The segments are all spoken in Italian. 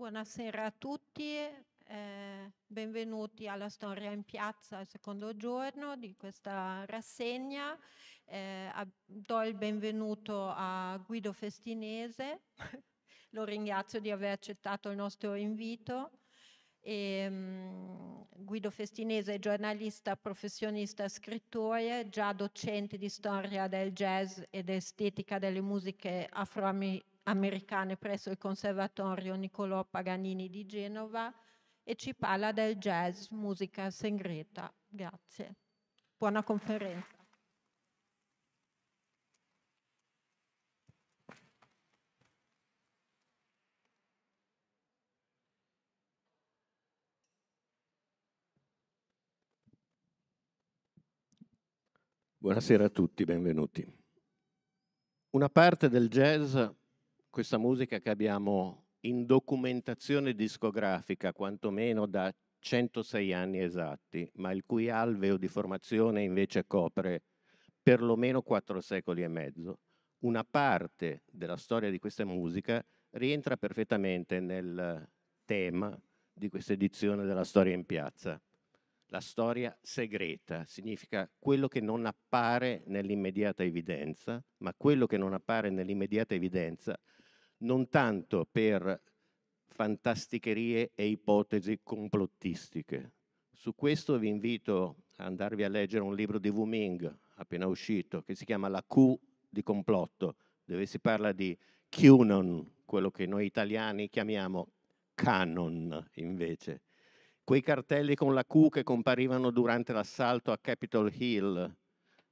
Buonasera a tutti, eh, benvenuti alla Storia in Piazza al secondo giorno di questa rassegna. Eh, do il benvenuto a Guido Festinese, lo ringrazio di aver accettato il nostro invito. E, um, Guido Festinese è giornalista, professionista, scrittore, già docente di storia del jazz ed estetica delle musiche afroamericane americane presso il Conservatorio Niccolò Paganini di Genova e ci parla del jazz, musica segreta. Grazie. Buona conferenza. Buonasera a tutti, benvenuti. Una parte del jazz questa musica che abbiamo in documentazione discografica, quantomeno da 106 anni esatti, ma il cui alveo di formazione invece copre perlomeno quattro secoli e mezzo, una parte della storia di questa musica rientra perfettamente nel tema di questa edizione della storia in piazza. La storia segreta significa quello che non appare nell'immediata evidenza, ma quello che non appare nell'immediata evidenza non tanto per fantasticherie e ipotesi complottistiche. Su questo vi invito a andarvi a leggere un libro di Wu Ming, appena uscito, che si chiama La Q di complotto, dove si parla di QAnon, quello che noi italiani chiamiamo canon invece. Quei cartelli con la Q che comparivano durante l'assalto a Capitol Hill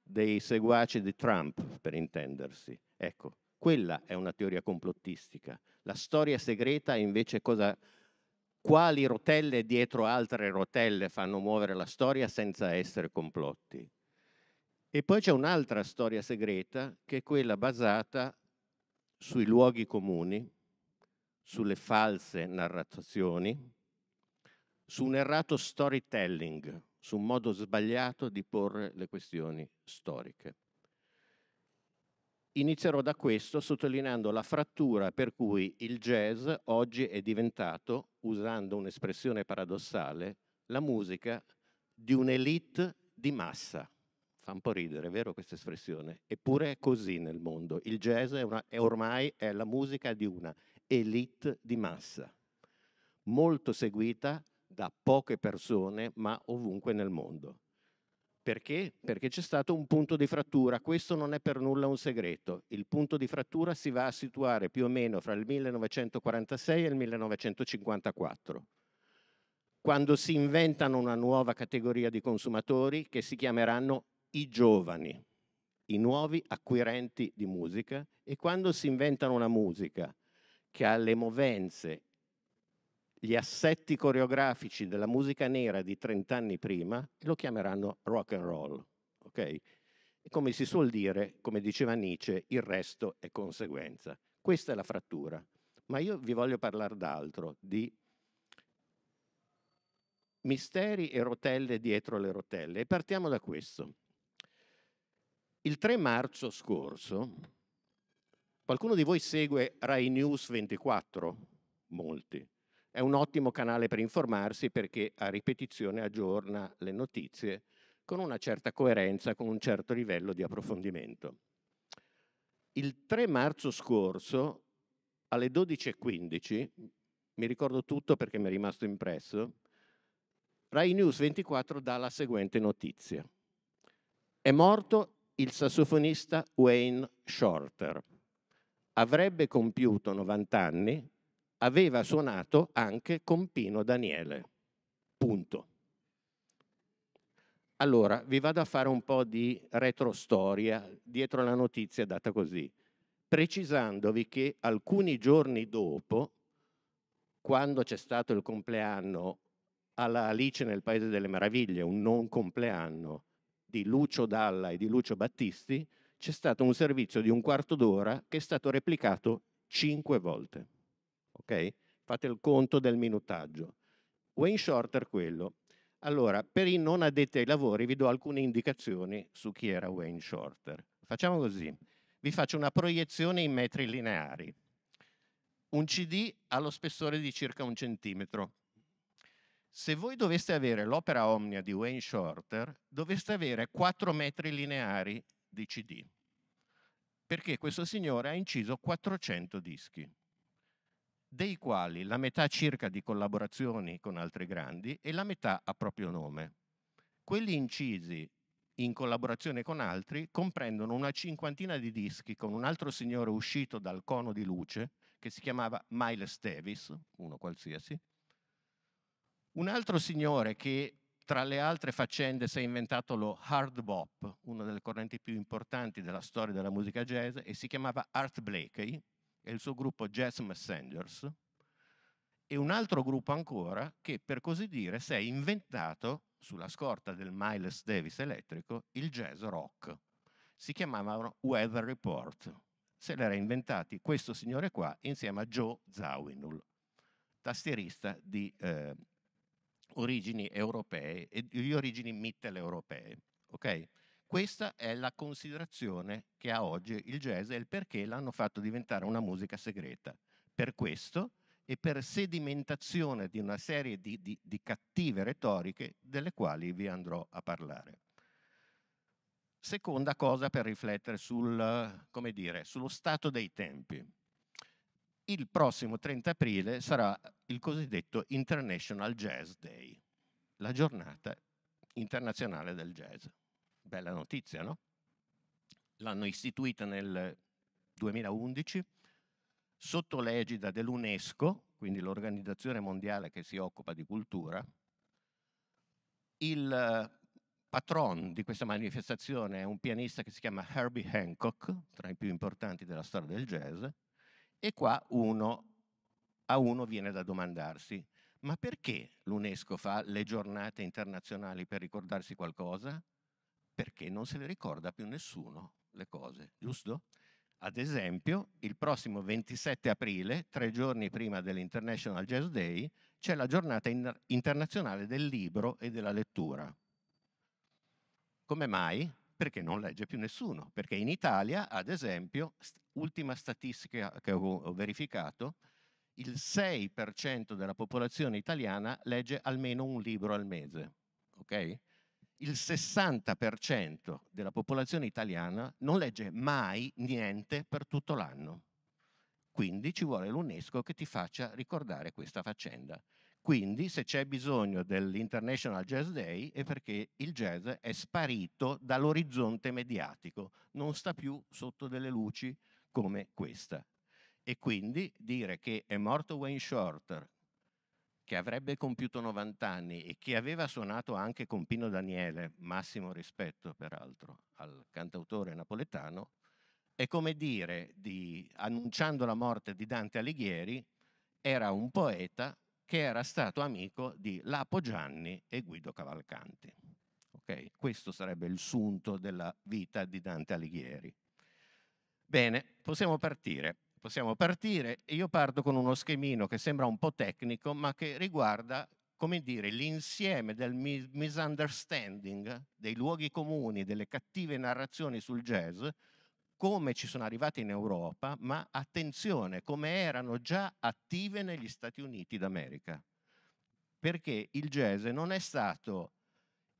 dei seguaci di Trump, per intendersi. Ecco, quella è una teoria complottistica. La storia segreta è invece cosa, quali rotelle dietro altre rotelle fanno muovere la storia senza essere complotti. E poi c'è un'altra storia segreta che è quella basata sui luoghi comuni, sulle false narrazioni, su un errato storytelling, su un modo sbagliato di porre le questioni storiche inizierò da questo sottolineando la frattura per cui il jazz oggi è diventato, usando un'espressione paradossale, la musica di un'elite di massa. Fa un po' ridere, vero questa espressione? Eppure è così nel mondo. Il jazz è, una, è ormai è la musica di una elite di massa, molto seguita da poche persone, ma ovunque nel mondo. Perché? Perché c'è stato un punto di frattura, questo non è per nulla un segreto. Il punto di frattura si va a situare più o meno fra il 1946 e il 1954, quando si inventano una nuova categoria di consumatori che si chiameranno i giovani, i nuovi acquirenti di musica, e quando si inventano una musica che ha le movenze gli assetti coreografici della musica nera di 30 anni prima e lo chiameranno rock and roll. Okay? E come si suol dire, come diceva Nietzsche, il resto è conseguenza. Questa è la frattura. Ma io vi voglio parlare d'altro, di misteri e rotelle dietro le rotelle. E partiamo da questo. Il 3 marzo scorso, qualcuno di voi segue Rai News 24? Molti. È un ottimo canale per informarsi perché a ripetizione aggiorna le notizie con una certa coerenza, con un certo livello di approfondimento. Il 3 marzo scorso, alle 12.15, mi ricordo tutto perché mi è rimasto impresso, Rai News 24 dà la seguente notizia. È morto il sassofonista Wayne Shorter. Avrebbe compiuto 90 anni aveva suonato anche con Pino Daniele. Punto. Allora, vi vado a fare un po' di retrostoria dietro la notizia data così, precisandovi che alcuni giorni dopo, quando c'è stato il compleanno alla Alice nel Paese delle Meraviglie, un non compleanno di Lucio Dalla e di Lucio Battisti, c'è stato un servizio di un quarto d'ora che è stato replicato cinque volte ok? Fate il conto del minutaggio. Wayne Shorter quello. Allora, per i non addetti ai lavori vi do alcune indicazioni su chi era Wayne Shorter. Facciamo così, vi faccio una proiezione in metri lineari. Un CD ha lo spessore di circa un centimetro. Se voi doveste avere l'opera omnia di Wayne Shorter, doveste avere 4 metri lineari di CD, perché questo signore ha inciso 400 dischi dei quali la metà circa di collaborazioni con altri grandi e la metà a proprio nome. Quelli incisi in collaborazione con altri comprendono una cinquantina di dischi con un altro signore uscito dal cono di luce che si chiamava Miles Davis, uno qualsiasi, un altro signore che tra le altre faccende si è inventato lo hard bop, una delle correnti più importanti della storia della musica jazz, e si chiamava Art Blakey, e il suo gruppo Jazz Messengers, e un altro gruppo ancora che, per così dire, si è inventato, sulla scorta del Miles Davis elettrico, il jazz rock. Si chiamavano Weather Report. Se l'era inventati questo signore qua insieme a Joe Zawinul, tastierista di eh, origini europee e di origini mitteleuropee. Okay? Questa è la considerazione che ha oggi il jazz e il perché l'hanno fatto diventare una musica segreta. Per questo e per sedimentazione di una serie di, di, di cattive retoriche delle quali vi andrò a parlare. Seconda cosa per riflettere sul, dire, sullo stato dei tempi. Il prossimo 30 aprile sarà il cosiddetto International Jazz Day, la giornata internazionale del jazz bella notizia, no? L'hanno istituita nel 2011 sotto l'egida dell'UNESCO, quindi l'organizzazione mondiale che si occupa di cultura. Il eh, patron di questa manifestazione è un pianista che si chiama Herbie Hancock, tra i più importanti della storia del jazz, e qua uno, a uno viene da domandarsi, ma perché l'UNESCO fa le giornate internazionali per ricordarsi qualcosa? perché non se le ricorda più nessuno le cose, giusto? Ad esempio, il prossimo 27 aprile, tre giorni prima dell'International Jazz Day, c'è la giornata in internazionale del libro e della lettura. Come mai? Perché non legge più nessuno, perché in Italia, ad esempio, st ultima statistica che ho, ho verificato, il 6% della popolazione italiana legge almeno un libro al mese. Okay? il 60% della popolazione italiana non legge mai niente per tutto l'anno. Quindi ci vuole l'UNESCO che ti faccia ricordare questa faccenda. Quindi se c'è bisogno dell'International Jazz Day è perché il jazz è sparito dall'orizzonte mediatico, non sta più sotto delle luci come questa. E quindi dire che è morto Wayne Shorter, che avrebbe compiuto 90 anni e che aveva suonato anche con Pino Daniele, massimo rispetto peraltro al cantautore napoletano, è come dire, di, annunciando la morte di Dante Alighieri, era un poeta che era stato amico di Lapo Gianni e Guido Cavalcanti. Okay? Questo sarebbe il sunto della vita di Dante Alighieri. Bene, possiamo partire possiamo partire. Io parto con uno schemino che sembra un po' tecnico, ma che riguarda come dire, l'insieme del misunderstanding, dei luoghi comuni, delle cattive narrazioni sul jazz, come ci sono arrivate in Europa, ma attenzione, come erano già attive negli Stati Uniti d'America. Perché il jazz non è stato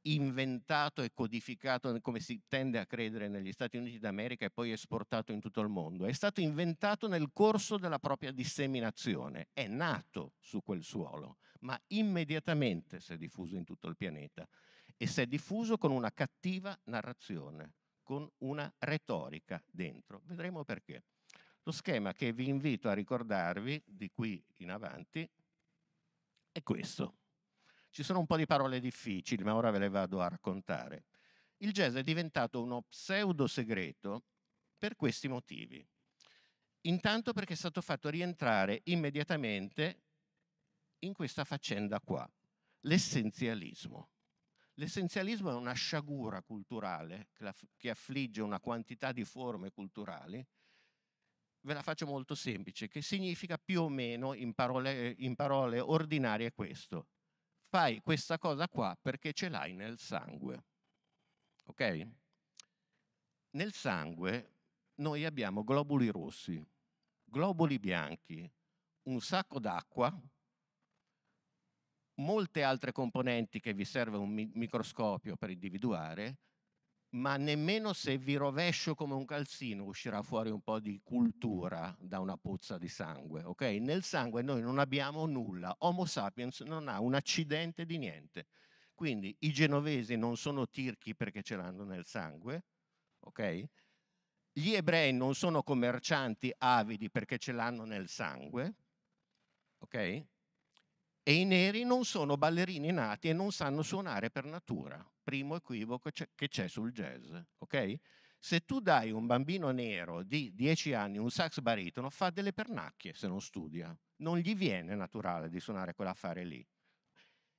inventato e codificato come si tende a credere negli Stati Uniti d'America e poi esportato in tutto il mondo, è stato inventato nel corso della propria disseminazione, è nato su quel suolo, ma immediatamente si è diffuso in tutto il pianeta e si è diffuso con una cattiva narrazione, con una retorica dentro. Vedremo perché. Lo schema che vi invito a ricordarvi di qui in avanti è questo. Ci sono un po' di parole difficili, ma ora ve le vado a raccontare. Il jazz è diventato uno pseudo segreto per questi motivi. Intanto perché è stato fatto rientrare immediatamente in questa faccenda qua, l'essenzialismo. L'essenzialismo è una sciagura culturale che affligge una quantità di forme culturali, ve la faccio molto semplice, che significa più o meno in parole, in parole ordinarie questo fai questa cosa qua perché ce l'hai nel sangue. Ok? Nel sangue noi abbiamo globuli rossi, globuli bianchi, un sacco d'acqua, molte altre componenti che vi serve un microscopio per individuare ma nemmeno se vi rovescio come un calzino uscirà fuori un po' di cultura da una pozza di sangue, ok? Nel sangue noi non abbiamo nulla, Homo sapiens non ha un accidente di niente. Quindi i genovesi non sono tirchi perché ce l'hanno nel sangue, ok? Gli ebrei non sono commercianti avidi perché ce l'hanno nel sangue, ok? e i neri non sono ballerini nati e non sanno suonare per natura. Primo equivoco che c'è sul jazz, ok? Se tu dai a un bambino nero di 10 anni un sax baritono, fa delle pernacchie se non studia. Non gli viene naturale di suonare quell'affare lì.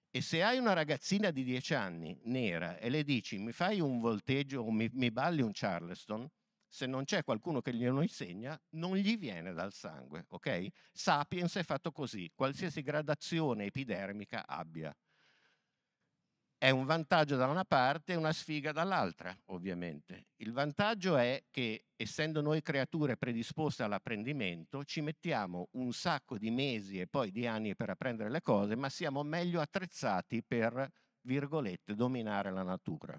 E se hai una ragazzina di 10 anni, nera, e le dici mi fai un volteggio o mi, mi balli un charleston, se non c'è qualcuno che glielo insegna, non gli viene dal sangue, ok? Sapiens è fatto così, qualsiasi gradazione epidermica abbia. È un vantaggio da una parte e una sfiga dall'altra, ovviamente. Il vantaggio è che, essendo noi creature predisposte all'apprendimento, ci mettiamo un sacco di mesi e poi di anni per apprendere le cose, ma siamo meglio attrezzati per, virgolette, dominare la natura.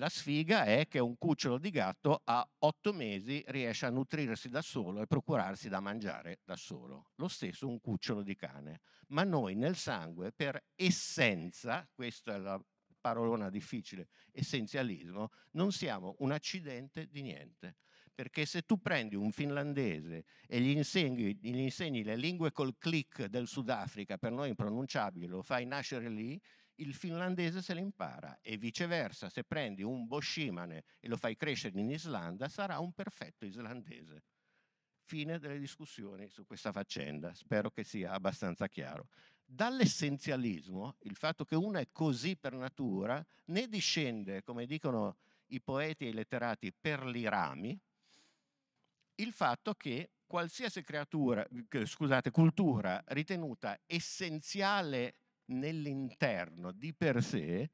La sfiga è che un cucciolo di gatto a otto mesi riesce a nutrirsi da solo e procurarsi da mangiare da solo. Lo stesso un cucciolo di cane. Ma noi nel sangue, per essenza, questa è la parolona difficile, essenzialismo, non siamo un accidente di niente. Perché se tu prendi un finlandese e gli insegni, gli insegni le lingue col click del Sudafrica, per noi impronunciabili, lo fai nascere lì, il finlandese se le impara e viceversa, se prendi un boscimane e lo fai crescere in Islanda, sarà un perfetto islandese. Fine delle discussioni su questa faccenda, spero che sia abbastanza chiaro. Dall'essenzialismo, il fatto che uno è così per natura, ne discende, come dicono i poeti e i letterati, per li rami, il fatto che qualsiasi creatura, scusate, cultura ritenuta essenziale nell'interno di per sé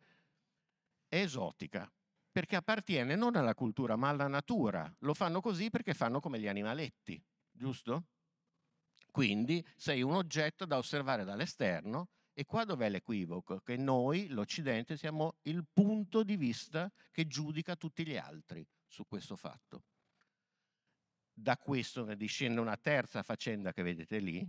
è esotica, perché appartiene non alla cultura ma alla natura. Lo fanno così perché fanno come gli animaletti, giusto? Quindi sei un oggetto da osservare dall'esterno e qua dov'è l'equivoco? Che noi, l'Occidente, siamo il punto di vista che giudica tutti gli altri su questo fatto. Da questo ne discende una terza faccenda che vedete lì,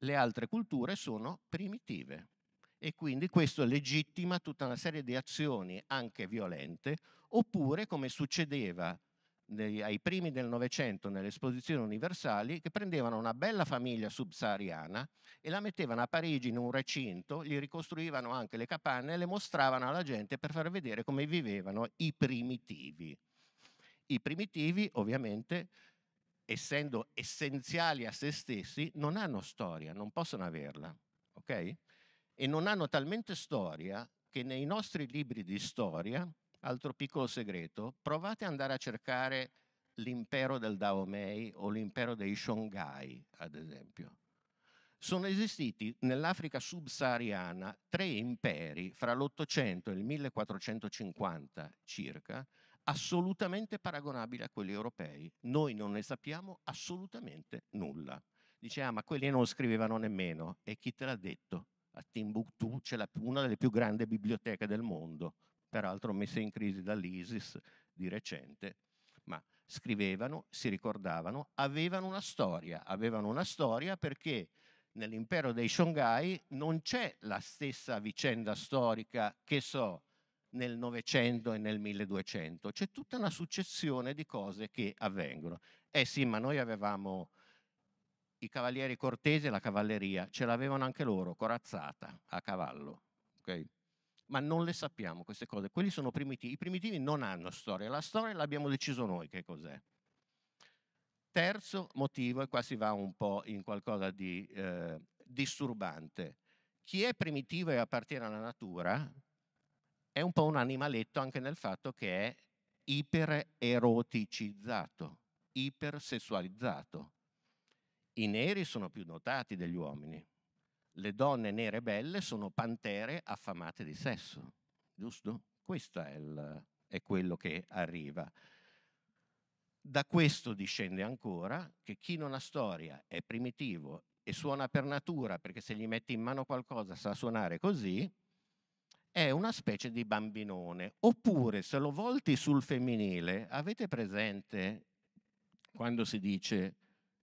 le altre culture sono primitive e quindi questo legittima tutta una serie di azioni anche violente, oppure come succedeva nei, ai primi del Novecento nelle esposizioni universali, che prendevano una bella famiglia subsahariana e la mettevano a Parigi in un recinto, gli ricostruivano anche le capanne e le mostravano alla gente per far vedere come vivevano i primitivi. I primitivi ovviamente essendo essenziali a se stessi, non hanno storia, non possono averla. Okay? e non hanno talmente storia che nei nostri libri di storia, altro piccolo segreto, provate ad andare a cercare l'impero del Daomei o l'impero dei Shongai, ad esempio. Sono esistiti nell'Africa subsahariana tre imperi fra l'800 e il 1450 circa, assolutamente paragonabili a quelli europei. Noi non ne sappiamo assolutamente nulla. Dice, ah, ma quelli non scrivevano nemmeno. E chi te l'ha detto? a Timbuktu c'è una delle più grandi biblioteche del mondo, peraltro messa in crisi dall'ISIS di recente, ma scrivevano, si ricordavano, avevano una storia, avevano una storia perché nell'impero dei Shongai non c'è la stessa vicenda storica che so nel Novecento e nel 1200, c'è tutta una successione di cose che avvengono. Eh sì, ma noi avevamo i cavalieri cortesi e la cavalleria ce l'avevano anche loro, corazzata, a cavallo. Okay? Ma non le sappiamo queste cose, quelli sono primitivi. I primitivi non hanno storia, la storia l'abbiamo deciso noi che cos'è. Terzo motivo, e qua si va un po' in qualcosa di eh, disturbante, chi è primitivo e appartiene alla natura è un po' un animaletto anche nel fatto che è ipereroticizzato, ipersessualizzato i neri sono più dotati degli uomini. Le donne nere belle sono pantere affamate di sesso, giusto? Questo è, il, è quello che arriva. Da questo discende ancora che chi non ha storia è primitivo e suona per natura, perché se gli metti in mano qualcosa sa suonare così, è una specie di bambinone. Oppure se lo volti sul femminile, avete presente quando si dice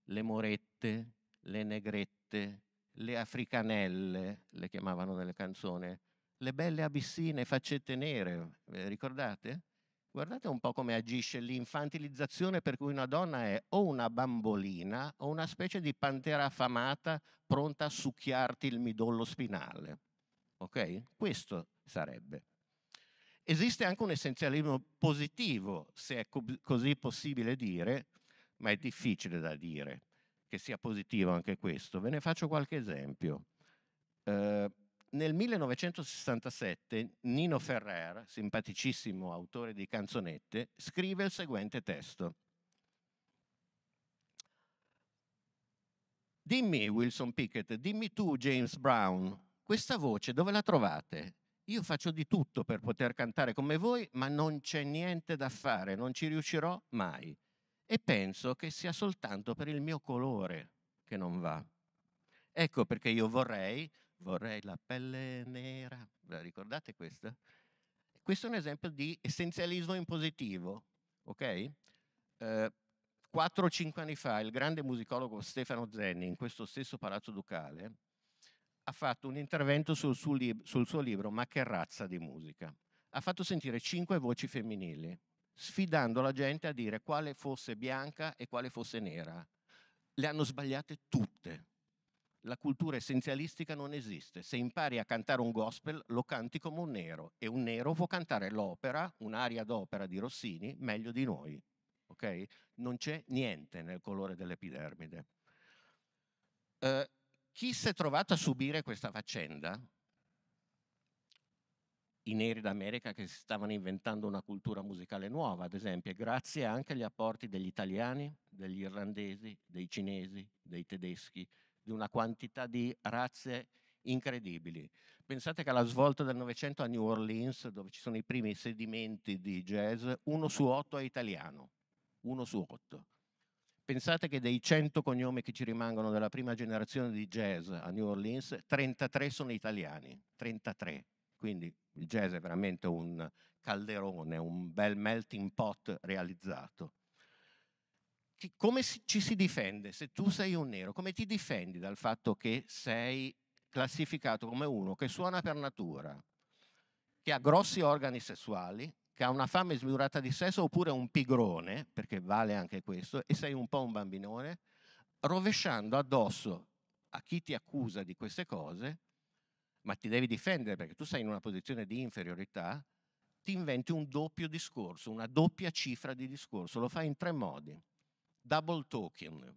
le morette? negrette, le negrette, le africanelle, le chiamavano nelle canzoni, le belle abissine, faccette nere, eh, ricordate? Guardate un po' come agisce l'infantilizzazione per cui una donna è o una bambolina o una specie di pantera affamata pronta a succhiarti il midollo spinale. Ok? Questo sarebbe. Esiste anche un essenzialismo positivo, se è co- così possibile dire, ma è difficile da dire che sia positivo anche questo. Ve ne faccio qualche esempio. Eh, nel 1967 Nino Ferrer, simpaticissimo autore di canzonette, scrive il seguente testo. Dimmi Wilson Pickett, dimmi tu James Brown, questa voce dove la trovate? Io faccio di tutto per poter cantare come voi, ma non c'è niente da fare, non ci riuscirò mai e penso che sia soltanto per il mio colore che non va. Ecco perché io vorrei, vorrei la pelle nera, la ricordate questa? Questo è un esempio di essenzialismo impositivo, ok? Eh, o cinque anni fa il grande musicologo Stefano Zenni, in questo stesso Palazzo Ducale, ha fatto un intervento sul suo, lib- sul suo libro Ma che razza di musica? Ha fatto sentire cinque voci femminili sfidando la gente a dire quale fosse bianca e quale fosse nera. Le hanno sbagliate tutte. La cultura essenzialistica non esiste. Se impari a cantare un gospel, lo canti come un nero e un nero può cantare l'opera, un'aria d'opera di Rossini, meglio di noi. Okay? Non c'è niente nel colore dell'epidermide. Uh, chi si è trovato a subire questa faccenda i neri d'America che si stavano inventando una cultura musicale nuova, ad esempio, grazie anche agli apporti degli italiani, degli irlandesi, dei cinesi, dei tedeschi, di una quantità di razze incredibili. Pensate che alla svolta del Novecento a New Orleans, dove ci sono i primi sedimenti di jazz, uno su otto è italiano, uno su otto. Pensate che dei 100 cognomi che ci rimangono della prima generazione di jazz a New Orleans, 33 sono italiani, 33. Quindi il jazz è veramente un calderone, un bel melting pot realizzato. Come ci si difende? Se tu sei un nero, come ti difendi dal fatto che sei classificato come uno che suona per natura, che ha grossi organi sessuali, che ha una fame smisurata di sesso oppure un pigrone, perché vale anche questo, e sei un po' un bambinone, rovesciando addosso a chi ti accusa di queste cose ma ti devi difendere perché tu sei in una posizione di inferiorità, ti inventi un doppio discorso, una doppia cifra di discorso. Lo fai in tre modi. Double token.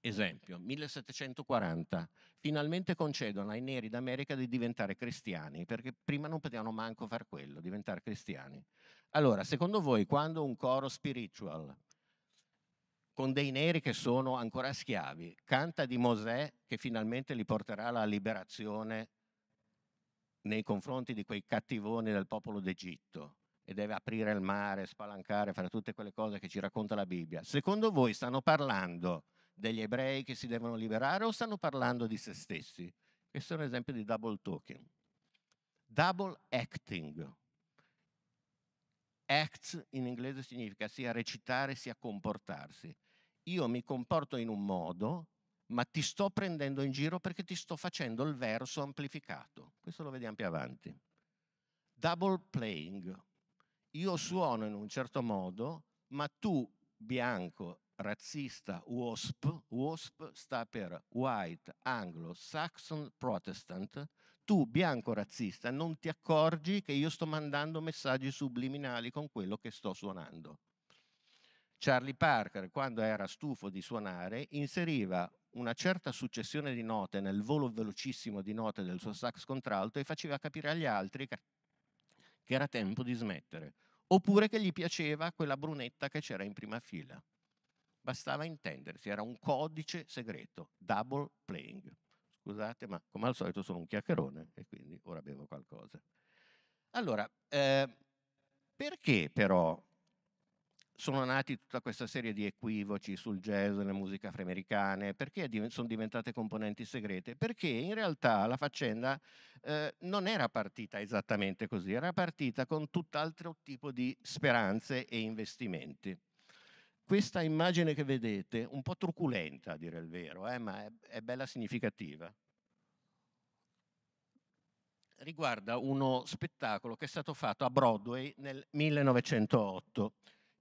Esempio, 1740. Finalmente concedono ai neri d'America di diventare cristiani, perché prima non potevano manco far quello, diventare cristiani. Allora, secondo voi, quando un coro spiritual con dei neri che sono ancora schiavi, canta di Mosè che finalmente li porterà alla liberazione nei confronti di quei cattivoni del popolo d'Egitto e deve aprire il mare, spalancare, fare tutte quelle cose che ci racconta la Bibbia. Secondo voi stanno parlando degli ebrei che si devono liberare o stanno parlando di se stessi? Questo è un esempio di double talking. Double acting. Acts in inglese significa sia recitare sia comportarsi io mi comporto in un modo, ma ti sto prendendo in giro perché ti sto facendo il verso amplificato. Questo lo vediamo più avanti. Double playing. Io suono in un certo modo, ma tu, bianco, razzista, WASP, WASP sta per White, Anglo, Saxon, Protestant, tu, bianco razzista, non ti accorgi che io sto mandando messaggi subliminali con quello che sto suonando. Charlie Parker, quando era stufo di suonare, inseriva una certa successione di note nel volo velocissimo di note del suo sax contralto e faceva capire agli altri che era tempo di smettere, oppure che gli piaceva quella brunetta che c'era in prima fila. Bastava intendersi, era un codice segreto, double playing. Scusate, ma come al solito sono un chiacchierone e quindi ora bevo qualcosa. Allora, eh, perché però sono nati tutta questa serie di equivoci sul jazz, le musica afroamericana, perché sono diventate componenti segrete? Perché in realtà la faccenda eh, non era partita esattamente così, era partita con tutt'altro tipo di speranze e investimenti. Questa immagine che vedete, un po' truculenta a dire il vero, eh, ma è, è bella significativa, riguarda uno spettacolo che è stato fatto a Broadway nel 1908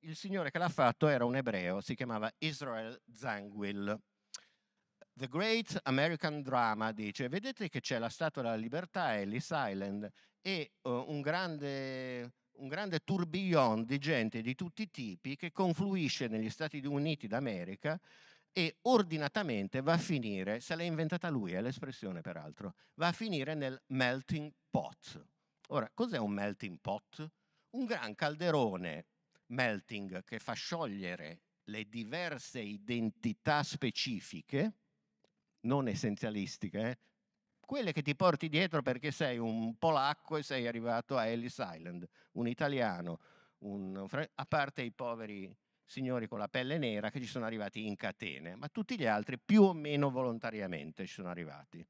il signore che l'ha fatto era un ebreo, si chiamava Israel Zangwill. The Great American Drama dice, vedete che c'è la Statua della Libertà, Ellis Island, e uh, un grande un grande tourbillon di gente di tutti i tipi che confluisce negli Stati Uniti d'America e ordinatamente va a finire, se l'ha inventata lui, è l'espressione peraltro, va a finire nel melting pot. Ora, cos'è un melting pot? Un gran calderone melting che fa sciogliere le diverse identità specifiche, non essenzialistiche, eh? quelle che ti porti dietro perché sei un polacco e sei arrivato a Ellis Island, un italiano, un, a parte i poveri signori con la pelle nera che ci sono arrivati in catene, ma tutti gli altri più o meno volontariamente ci sono arrivati.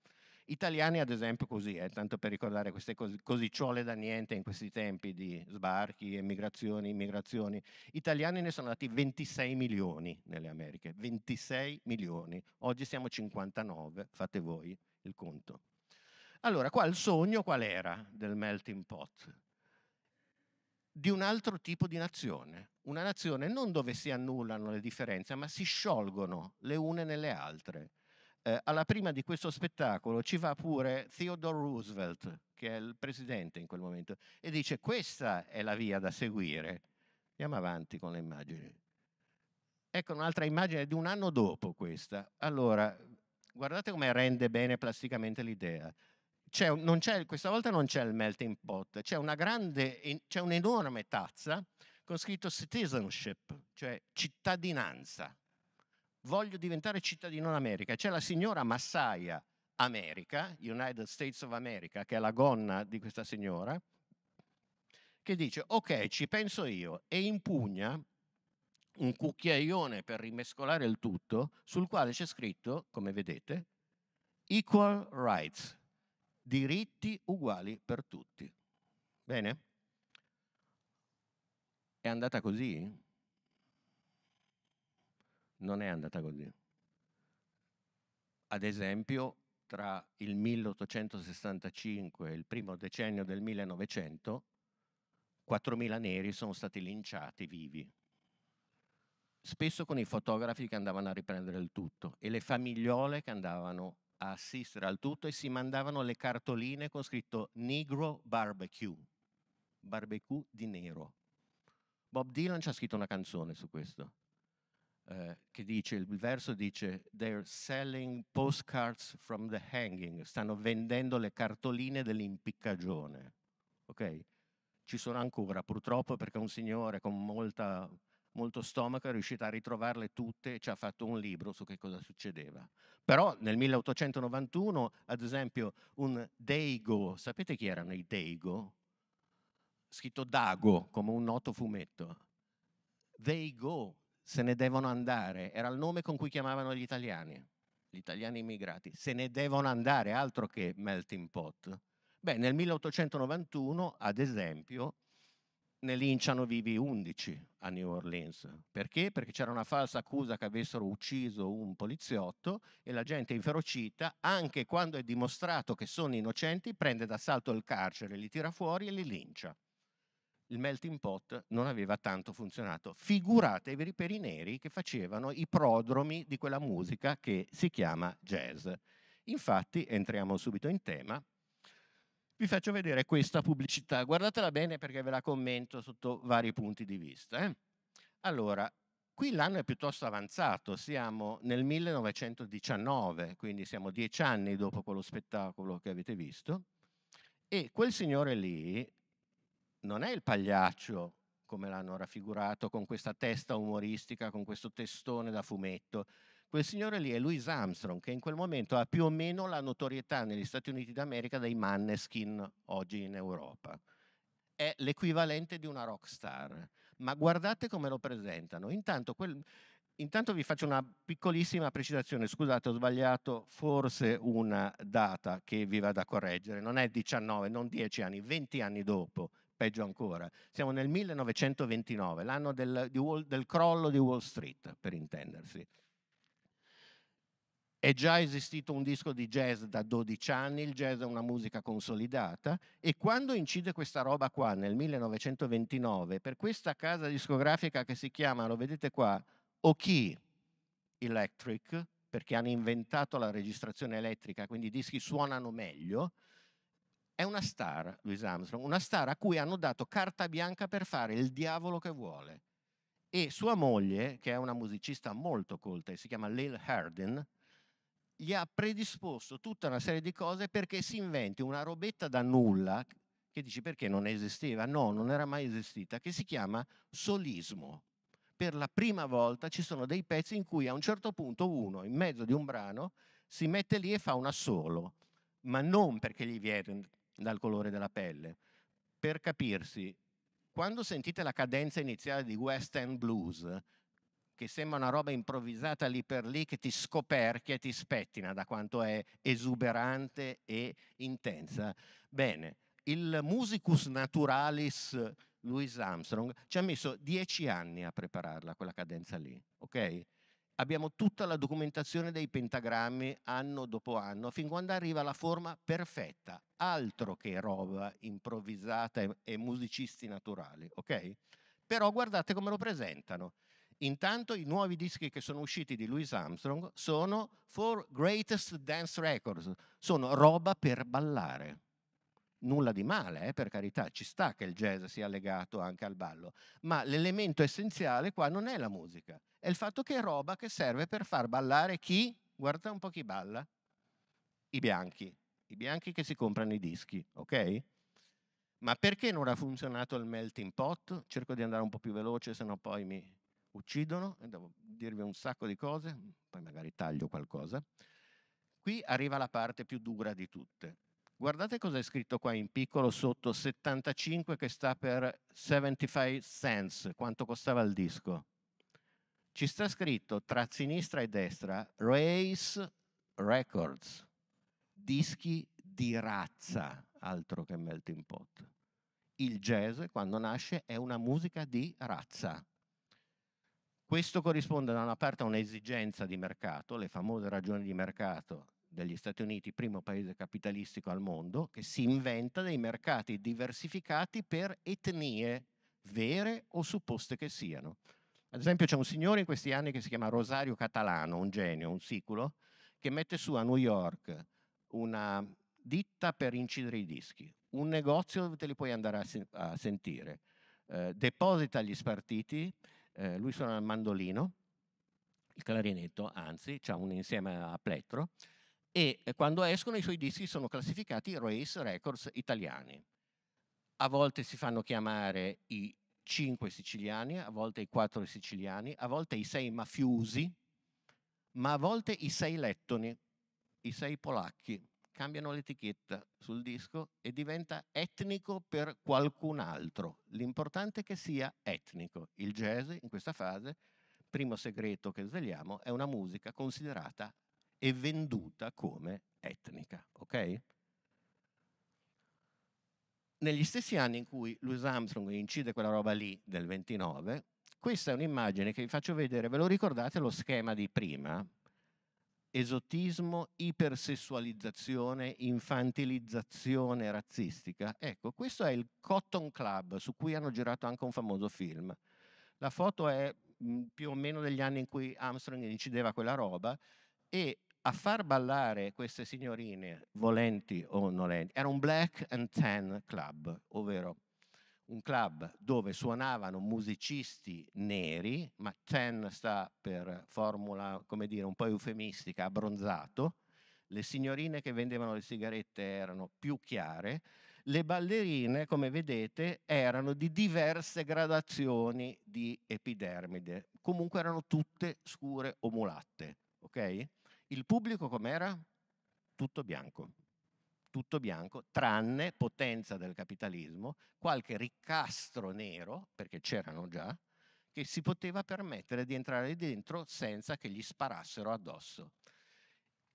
Italiani, ad esempio, così, eh, tanto per ricordare queste cosicciole da niente in questi tempi di sbarchi, emigrazioni, immigrazioni, italiani ne sono andati 26 milioni nelle Americhe, 26 milioni. Oggi siamo 59, fate voi il conto. Allora, qua il sogno qual era del melting pot? Di un altro tipo di nazione, una nazione non dove si annullano le differenze, ma si sciolgono le une nelle altre eh, alla prima di questo spettacolo ci va pure Theodore Roosevelt, che è il presidente in quel momento, e dice questa è la via da seguire. Andiamo avanti con le immagini. Ecco un'altra immagine di un anno dopo questa. Allora, guardate come rende bene plasticamente l'idea. C'è, c'è, questa volta non c'è il melting pot, c'è, grande, c'è un'enorme tazza con scritto citizenship, cioè cittadinanza voglio diventare cittadino in America. C'è la signora Massaia America, United States of America, che è la gonna di questa signora, che dice ok, ci penso io e impugna un cucchiaione per rimescolare il tutto, sul quale c'è scritto, come vedete, equal rights, diritti uguali per tutti. Bene? È andata così? non è andata così. Ad esempio, tra il 1865 e il primo decennio del 1900, 4.000 neri sono stati linciati vivi, spesso con i fotografi che andavano a riprendere il tutto e le famigliole che andavano a assistere al tutto e si mandavano le cartoline con scritto Negro Barbecue, barbecue di nero. Bob Dylan ci ha scritto una canzone su questo. Eh, che dice, il verso dice, they're selling postcards from the hanging, stanno vendendo le cartoline dell'impiccagione. Ok? Ci sono ancora, purtroppo, perché un signore con molta, molto stomaco è riuscito a ritrovarle tutte e ci ha fatto un libro su che cosa succedeva. Però nel 1891, ad esempio, un Deigo, sapete chi erano i Deigo? Scritto Dago, come un noto fumetto. They go, se ne devono andare, era il nome con cui chiamavano gli italiani, gli italiani immigrati, se ne devono andare, altro che melting pot. Beh, nel 1891, ad esempio, ne linciano vivi 11 a New Orleans. Perché? Perché c'era una falsa accusa che avessero ucciso un poliziotto e la gente inferocita, anche quando è dimostrato che sono innocenti, prende d'assalto il carcere, li tira fuori e li lincia il melting pot non aveva tanto funzionato. Figuratevi per i neri che facevano i prodromi di quella musica che si chiama jazz. Infatti, entriamo subito in tema, vi faccio vedere questa pubblicità. Guardatela bene perché ve la commento sotto vari punti di vista. Eh? Allora, qui l'anno è piuttosto avanzato, siamo nel 1919, quindi siamo dieci anni dopo quello spettacolo che avete visto. E quel signore lì, non è il pagliaccio come l'hanno raffigurato, con questa testa umoristica, con questo testone da fumetto. Quel signore lì è Louis Armstrong, che in quel momento ha più o meno la notorietà negli Stati Uniti d'America dei Manneskin oggi in Europa. È l'equivalente di una rock star. Ma guardate come lo presentano. Intanto, quel, intanto vi faccio una piccolissima precisazione. Scusate, ho sbagliato forse una data che vi vado a correggere. Non è 19, non 10 anni, 20 anni dopo, peggio ancora. Siamo nel 1929, l'anno del, Wall, del crollo di Wall Street, per intendersi. È già esistito un disco di jazz da 12 anni, il jazz è una musica consolidata e quando incide questa roba qua nel 1929 per questa casa discografica che si chiama, lo vedete qua, Oki Electric, perché hanno inventato la registrazione elettrica, quindi i dischi suonano meglio, è una star, Louis Armstrong, una star a cui hanno dato carta bianca per fare il diavolo che vuole. E sua moglie, che è una musicista molto colta e si chiama Lil Hardin, gli ha predisposto tutta una serie di cose perché si inventi una robetta da nulla, che dici perché non esisteva? No, non era mai esistita, che si chiama solismo. Per la prima volta ci sono dei pezzi in cui a un certo punto uno, in mezzo di un brano, si mette lì e fa una solo, ma non perché gli viene dal colore della pelle. Per capirsi, quando sentite la cadenza iniziale di West End Blues, che sembra una roba improvvisata lì per lì che ti scoperchia e ti spettina da quanto è esuberante e intensa. Bene, il musicus naturalis Louis Armstrong ci ha messo dieci anni a prepararla quella cadenza lì, ok? abbiamo tutta la documentazione dei pentagrammi anno dopo anno, fin quando arriva la forma perfetta, altro che roba improvvisata e, musicisti naturali, ok? Però guardate come lo presentano. Intanto i nuovi dischi che sono usciti di Louis Armstrong sono Four Greatest Dance Records, sono roba per ballare nulla di male, eh, per carità, ci sta che il jazz sia legato anche al ballo, ma l'elemento essenziale qua non è la musica, è il fatto che è roba che serve per far ballare chi? Guarda un po' chi balla. I bianchi, i bianchi che si comprano i dischi, ok? Ma perché non ha funzionato il melting pot? Cerco di andare un po' più veloce, sennò poi mi uccidono e devo dirvi un sacco di cose, poi magari taglio qualcosa. Qui arriva la parte più dura di tutte Guardate cosa è scritto qua in piccolo sotto 75 che sta per 75 cents, quanto costava il disco. Ci sta scritto tra sinistra e destra Race Records, dischi di razza, altro che melting pot. Il jazz, quando nasce, è una musica di razza. Questo corrisponde da una parte a un'esigenza di mercato, le famose ragioni di mercato degli Stati Uniti, primo paese capitalistico al mondo, che si inventa dei mercati diversificati per etnie vere o supposte che siano. Ad esempio c'è un signore in questi anni che si chiama Rosario Catalano, un genio, un siculo, che mette su a New York una ditta per incidere i dischi, un negozio dove te li puoi andare a, sen- a sentire, eh, deposita gli spartiti, eh, lui suona il mandolino, il clarinetto, anzi, c'ha un insieme a plettro, e eh, quando escono i suoi dischi sono classificati Race Records italiani. A volte si fanno chiamare i cinque siciliani, a volte i quattro siciliani, a volte i sei mafiosi, ma a volte i sei lettoni, i sei polacchi. Cambiano l'etichetta sul disco e diventa etnico per qualcun altro. L'importante è che sia etnico. Il jazz in questa fase, primo segreto che svegliamo, è una musica considerata e venduta come etnica. Okay? Negli stessi anni in cui Louis Armstrong incide quella roba lì del 29, questa è un'immagine che vi faccio vedere, ve lo ricordate lo schema di prima? Esotismo, ipersessualizzazione, infantilizzazione razzistica. Ecco, questo è il Cotton Club su cui hanno girato anche un famoso film. La foto è mm, più o meno degli anni in cui Armstrong incideva quella roba e a far ballare queste signorine, volenti o nolenti, era un black and tan club, ovvero un club dove suonavano musicisti neri, ma tan sta per formula, come dire, un po' eufemistica, abbronzato, le signorine che vendevano le sigarette erano più chiare, le ballerine, come vedete, erano di diverse gradazioni di epidermide, comunque erano tutte scure o mulatte, ok? Il pubblico com'era? Tutto bianco. Tutto bianco, tranne potenza del capitalismo, qualche riccastro nero, perché c'erano già, che si poteva permettere di entrare dentro senza che gli sparassero addosso.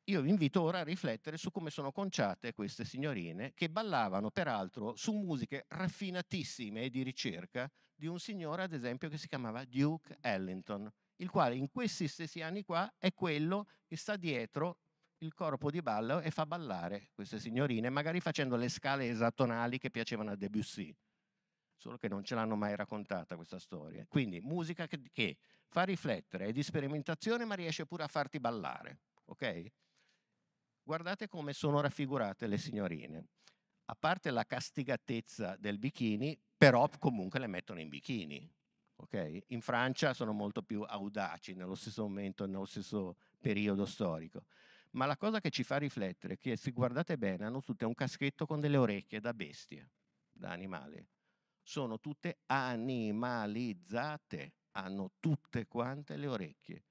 Io vi invito ora a riflettere su come sono conciate queste signorine che ballavano peraltro su musiche raffinatissime e di ricerca di un signore ad esempio che si chiamava Duke Ellington, il quale in questi stessi anni qua è quello che sta dietro il corpo di ballo e fa ballare queste signorine, magari facendo le scale esatonali che piacevano a Debussy. Solo che non ce l'hanno mai raccontata questa storia. Quindi musica che, che fa riflettere, è di sperimentazione, ma riesce pure a farti ballare. Ok? Guardate come sono raffigurate le signorine. A parte la castigatezza del bikini, però comunque le mettono in bikini, Okay? In Francia sono molto più audaci nello stesso momento, nello stesso periodo storico. Ma la cosa che ci fa riflettere è che, se guardate bene, hanno tutte un caschetto con delle orecchie da bestie, da animali. Sono tutte animalizzate, hanno tutte quante le orecchie.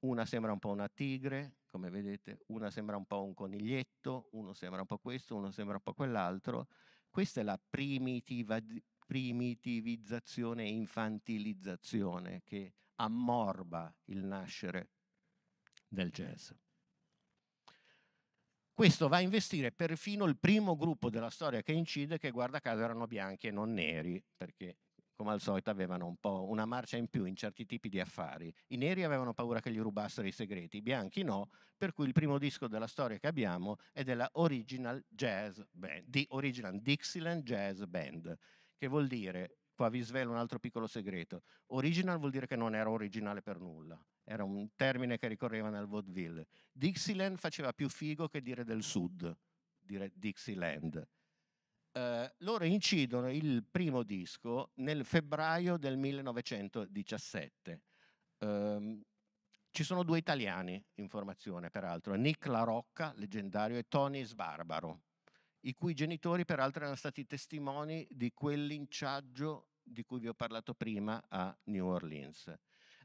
Una sembra un po' una tigre, come vedete, una sembra un po' un coniglietto, uno sembra un po' questo, uno sembra un po' quell'altro. Questa è la primitiva, primitivizzazione e infantilizzazione che ammorba il nascere del jazz. Questo va a investire perfino il primo gruppo della storia che incide, che guarda caso erano bianchi e non neri, perché come al solito avevano un po' una marcia in più in certi tipi di affari. I neri avevano paura che gli rubassero i segreti, i bianchi no, per cui il primo disco della storia che abbiamo è della Original Jazz Band, di Original Dixieland Jazz Band, che vuol dire, qua vi svelo un altro piccolo segreto, original vuol dire che non era originale per nulla, era un termine che ricorreva nel vaudeville. Dixieland faceva più figo che dire del sud, dire Dixieland. Uh, loro incidono il primo disco nel febbraio del 1917. Um, ehm, ci sono due italiani in formazione, peraltro, Nick La Rocca, leggendario, e Tony Sbarbaro i cui genitori peraltro erano stati testimoni di quel linciaggio di cui vi ho parlato prima a New Orleans.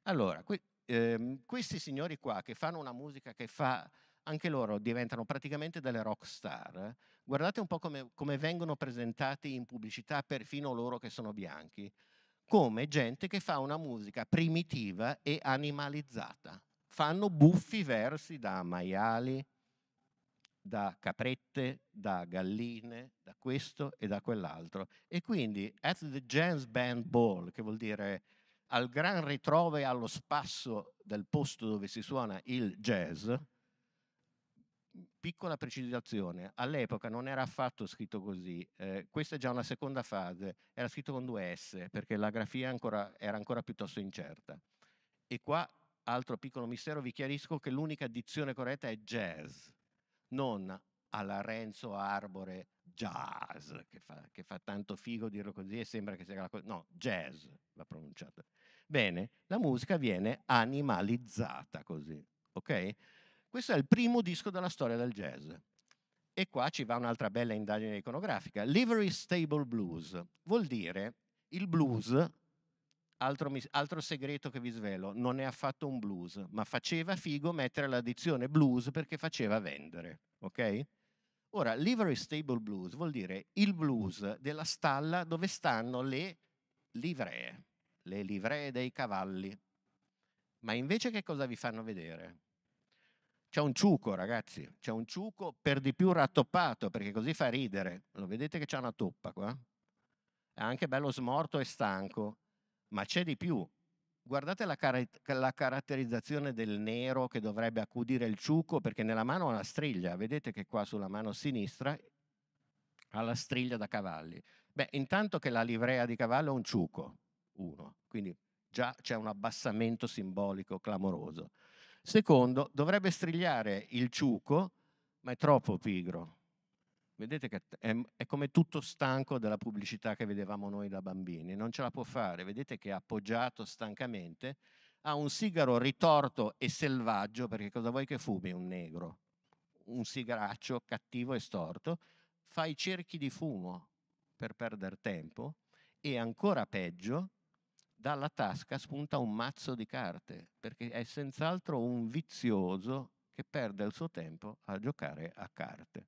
Allora, que ehm, questi signori qua che fanno una musica che fa, anche loro diventano praticamente delle rock star, guardate un po' come, come vengono presentati in pubblicità perfino loro che sono bianchi, come gente che fa una musica primitiva e animalizzata. Fanno buffi versi da maiali, da caprette, da galline, da questo e da quell'altro. E quindi at the Jazz Band Ball, che vuol dire al gran ritrovo e allo spasso del posto dove si suona il jazz, piccola precisazione, all'epoca non era affatto scritto così, eh, questa è già una seconda fase, era scritto con due S perché la grafia ancora, era ancora piuttosto incerta. E qua, altro piccolo mistero, vi chiarisco che l'unica dizione corretta è jazz non alla Renzo Arbore jazz, che fa, che fa, tanto figo dirlo così e sembra che sia la cosa... No, jazz va pronunciata. Bene, la musica viene animalizzata così, ok? Questo è il primo disco della storia del jazz. E qua ci va un'altra bella indagine iconografica. Livery Stable Blues vuol dire il blues Altro, altro, segreto che vi svelo, non è affatto un blues, ma faceva figo mettere l'addizione blues perché faceva vendere, ok? Ora, livery stable blues vuol dire il blues della stalla dove stanno le livree, le livree dei cavalli. Ma invece che cosa vi fanno vedere? C'è un ciuco, ragazzi, c'è un ciuco per di più rattoppato, perché così fa ridere. Lo vedete che c'è una toppa qua? È anche bello smorto e stanco ma c'è di più. Guardate la, car- la, caratterizzazione del nero che dovrebbe accudire il ciuco perché nella mano ha una striglia. Vedete che qua sulla mano sinistra ha la striglia da cavalli. Beh, intanto che la livrea di cavallo è un ciuco, uno, quindi già c'è un abbassamento simbolico clamoroso. Secondo, dovrebbe strigliare il ciuco, ma è troppo pigro, Vedete che è, è, come tutto stanco della pubblicità che vedevamo noi da bambini, non ce la può fare, vedete che è appoggiato stancamente, a un sigaro ritorto e selvaggio, perché cosa vuoi che fumi un negro? Un sigaraccio cattivo e storto, fa i cerchi di fumo per perdere tempo e ancora peggio, dalla tasca spunta un mazzo di carte, perché è senz'altro un vizioso che perde il suo tempo a giocare a carte.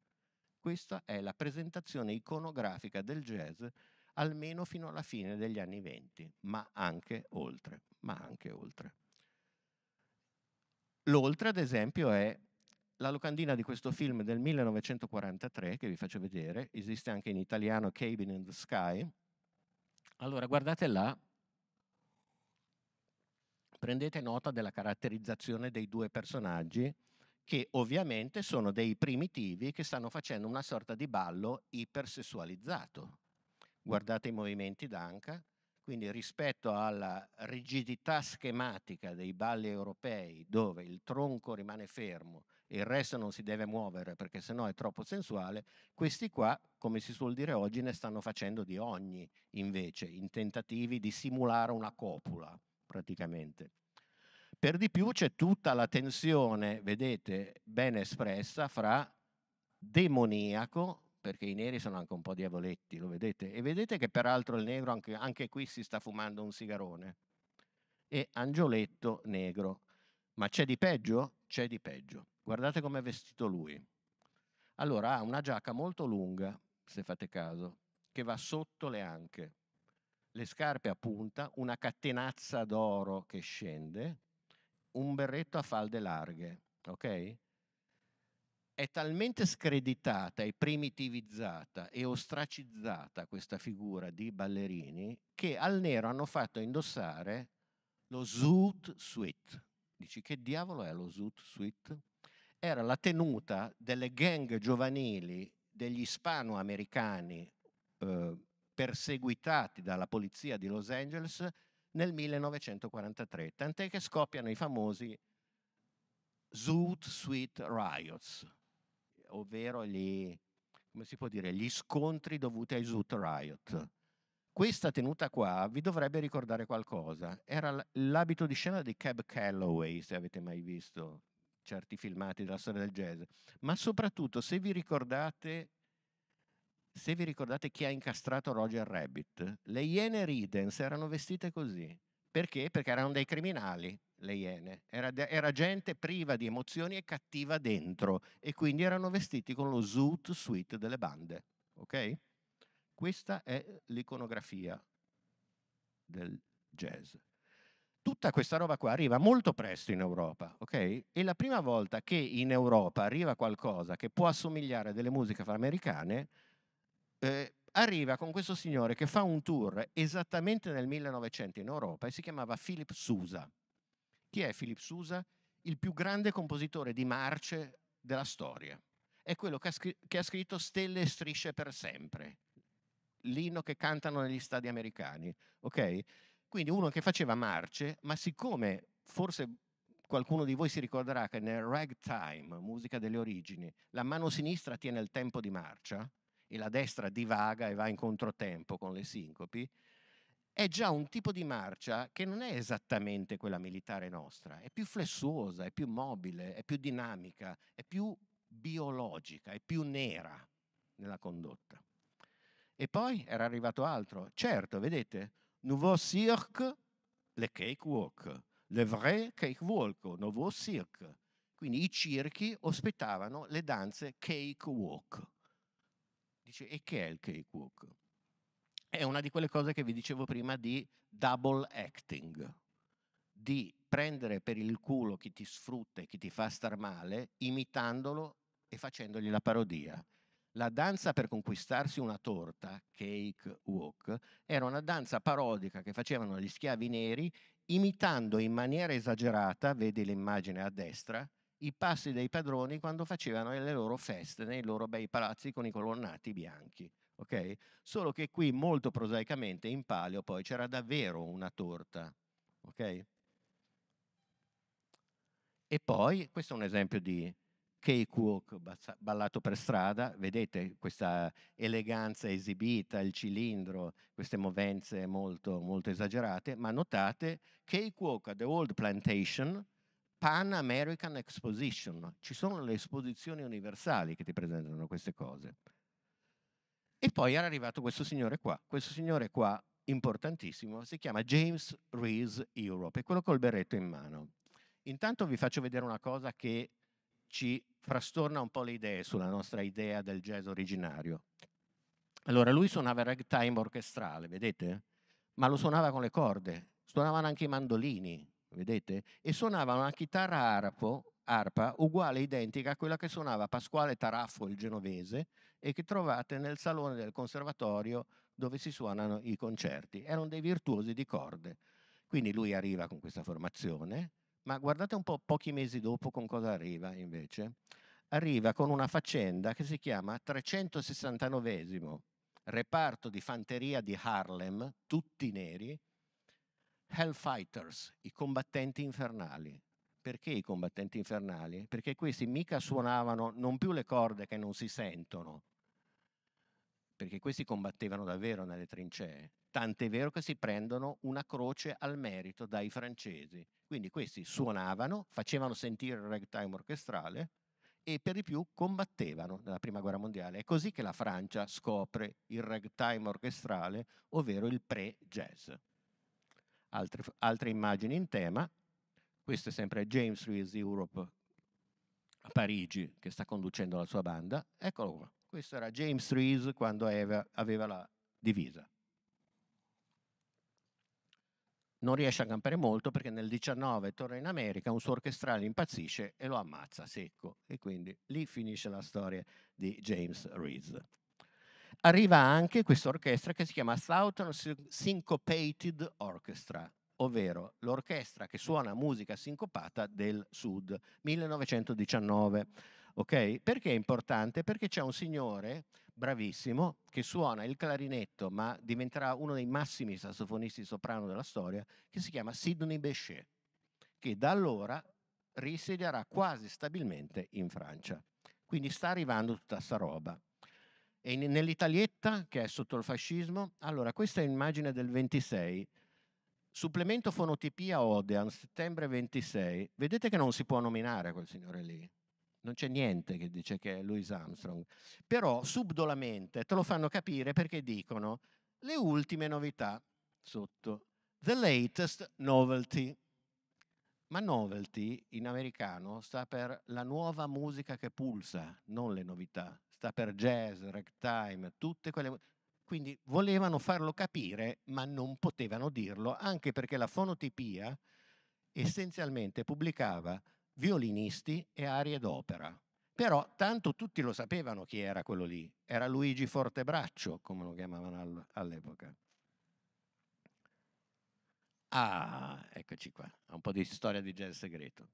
Questa è la presentazione iconografica del jazz almeno fino alla fine degli anni venti, ma anche oltre, ma anche oltre. L'oltre, ad esempio, è la locandina di questo film del 1943 che vi faccio vedere, esiste anche in italiano Cabin in the Sky. Allora, guardate là, prendete nota della caratterizzazione dei due personaggi che ovviamente sono dei primitivi che stanno facendo una sorta di ballo ipersessualizzato. Guardate i movimenti d'anca, quindi rispetto alla rigidità schematica dei balli europei dove il tronco rimane fermo e il resto non si deve muovere perché sennò è troppo sensuale, questi qua, come si suol dire oggi, ne stanno facendo di ogni invece, in tentativi di simulare una copula praticamente. Per di più c'è tutta la tensione, vedete, ben espressa fra demoniaco, perché i neri sono anche un po' diavoletti, lo vedete? E vedete che peraltro il negro anche, anche qui si sta fumando un sigarone. E angioletto negro. Ma c'è di peggio? C'è di peggio. Guardate come è vestito lui. Allora ha una giacca molto lunga, se fate caso, che va sotto le anche. Le scarpe a punta, una catenazza d'oro che scende un berretto a falde larghe, ok? È talmente screditata e primitivizzata e ostracizzata questa figura di ballerini che al nero hanno fatto indossare lo zoot suite. Dici che diavolo è lo zoot suite? Era la tenuta delle gang giovanili degli ispanoamericani eh, perseguitati dalla polizia di Los Angeles nel 1943, tant'è che scoppiano i famosi Zoot Sweet Riots, ovvero gli, dire, gli scontri dovuti ai Zoot Riot. Questa tenuta qua vi dovrebbe ricordare qualcosa. Era l'abito di scena di Cab Calloway, se avete mai visto certi filmati della storia del jazz, ma soprattutto se vi ricordate se vi ricordate chi ha incastrato Roger Rabbit, le iene Ridens erano vestite così. Perché? Perché erano dei criminali, le iene. Era, era, gente priva di emozioni e cattiva dentro. E quindi erano vestiti con lo zoot suite delle bande. Ok? Questa è l'iconografia del jazz. Tutta questa roba qua arriva molto presto in Europa, ok? È la prima volta che in Europa arriva qualcosa che può assomigliare a delle musiche afroamericane eh, arriva con questo signore che fa un tour esattamente nel 1900 in Europa e si chiamava Philip Sousa. Chi è Philip Sousa? Il più grande compositore di marce della storia. È quello che ha, scr- che ha scritto Stelle e strisce per sempre, l'inno che cantano negli stadi americani. Ok? Quindi uno che faceva marce, ma siccome forse qualcuno di voi si ricorderà che nel ragtime, musica delle origini, la mano sinistra tiene il tempo di marcia, e la destra divaga e va in controtempo con le sincopi, è già un tipo di marcia che non è esattamente quella militare nostra, è più flessuosa, è più mobile, è più dinamica, è più biologica, è più nera nella condotta. E poi era arrivato altro. Certo, vedete, Nouveau Cirque, le cakewalk, le vrai cakewalk, Nouveau Cirque. Quindi i circhi ospitavano le danze cakewalk dice e che è il cakewalk? È una di quelle cose che vi dicevo prima di double acting, di prendere per il culo chi ti sfrutta e chi ti fa star male, imitandolo e facendogli la parodia. La danza per conquistarsi una torta, Cake Walk, era una danza parodica che facevano gli schiavi neri imitando in maniera esagerata, vedi l'immagine a destra, i passi dei padroni quando facevano le loro feste nei loro bei palazzi con i colonnati bianchi. Okay? Solo che qui molto prosaicamente in palio poi c'era davvero una torta. Okay? E poi, questo è un esempio di cakewalk ballato per strada, vedete questa eleganza esibita, il cilindro, queste movenze molto, molto esagerate, ma notate cakewalk at the old plantation, Pan American Exposition, ci sono le esposizioni universali che ti presentano queste cose. E poi era arrivato questo signore qua, questo signore qua importantissimo, si chiama James Rees Europe, è quello col berretto in mano. Intanto vi faccio vedere una cosa che ci frastorna un po' le idee sulla nostra idea del jazz originario. Allora, lui suonava il ragtime orchestrale, vedete? Ma lo suonava con le corde, suonavano anche i mandolini, vedete? E suonava una chitarra arpo, arpa uguale, identica a quella che suonava Pasquale Taraffo, il genovese, e che trovate nel salone del conservatorio dove si suonano i concerti. Erano dei virtuosi di corde. Quindi lui arriva con questa formazione, ma guardate un po' pochi mesi dopo con cosa arriva invece. Arriva con una faccenda che si chiama 369 reparto di fanteria di Harlem, tutti neri, Hellfighters, i combattenti infernali. Perché i combattenti infernali? Perché questi mica mm. suonavano non più le corde che non si sentono, perché questi combattevano davvero nelle trincee. Tant'è vero che si prendono una croce al merito dai francesi. Quindi questi suonavano, facevano sentire il ragtime orchestrale e per di più combattevano nella Prima Guerra Mondiale. È così che la Francia scopre il ragtime orchestrale, ovvero il pre-jazz altre, altre immagini in tema. Questo è sempre James Rees Europe a Parigi che sta conducendo la sua banda. Eccolo qua. Questo era James Rees quando Eva aveva la divisa. Non riesce a campare molto perché nel 19 torna in America, un suo orchestrale impazzisce e lo ammazza secco. E quindi lì finisce la storia di James Rees arriva anche questa orchestra che si chiama Southern Syncopated Orchestra, ovvero l'orchestra che suona musica sincopata del Sud, 1919. Okay? Perché è importante? Perché c'è un signore bravissimo che suona il clarinetto, ma diventerà uno dei massimi sassofonisti soprano della storia, che si chiama Sidney Bechet, che da allora risiederà quasi stabilmente in Francia. Quindi sta arrivando tutta sta roba. E nell'Italietta, che è sotto il fascismo, allora questa è un'immagine del 26, supplemento fonotipia Odean, settembre 26. Vedete che non si può nominare quel signore lì. Non c'è niente che dice che è Louis Armstrong. Però subdolamente te lo fanno capire perché dicono le ultime novità sotto. The latest novelty. Ma novelty in americano sta per la nuova musica che pulsa, non le novità festa, per jazz, ragtime, tutte quelle... Quindi volevano farlo capire, ma non potevano dirlo, anche perché la fonotipia essenzialmente pubblicava violinisti e arie d'opera. Però tanto tutti lo sapevano chi era quello lì. Era Luigi Fortebraccio, come lo chiamavano all'epoca. Ah, eccoci qua, un po' di storia di jazz segreto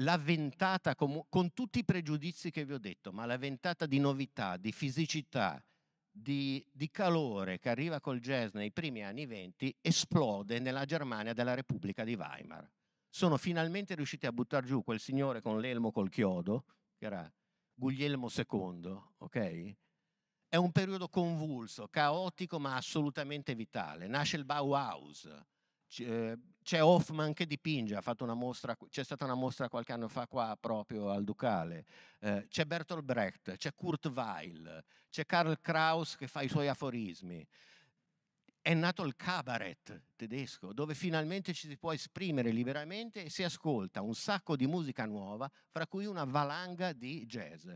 la ventata con tutti i pregiudizi che vi ho detto, ma la ventata di novità, di fisicità, di, di, calore che arriva col jazz nei primi anni venti esplode nella Germania della Repubblica di Weimar. Sono finalmente riusciti a buttare giù quel signore con l'elmo col chiodo, che era Guglielmo II, ok? È un periodo convulso, caotico ma assolutamente vitale. Nasce il Bauhaus, Ehm, c'è Hoffman che dipinge, mostra, c'è stata una mostra qualche anno fa qua proprio al Ducale, eh, c'è Bertolt Brecht, c'è Kurt Weil, c'è Karl Kraus che fa i suoi aforismi. È nato il cabaret tedesco, dove finalmente ci si può esprimere liberamente e si ascolta un sacco di musica nuova, fra cui una valanga di jazz.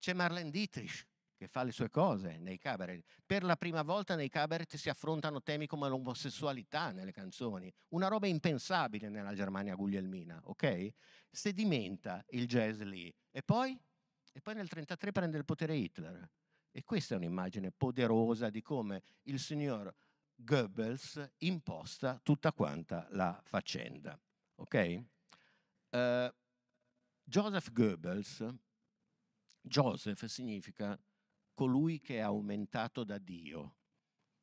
C'è Marlene Dietrich, che fa le sue cose nei cabaret. Per la prima volta nei cabaret si affrontano temi come l'omosessualità nelle canzoni, una roba impensabile nella Germania guglielmina, ok? Sedimenta il jazz lì. E poi? E poi nel 1933 prende il potere Hitler. E questa è un'immagine poderosa di come il signor Goebbels imposta tutta quanta la faccenda, ok? Uh, Joseph Goebbels, Joseph significa colui che è aumentato da Dio,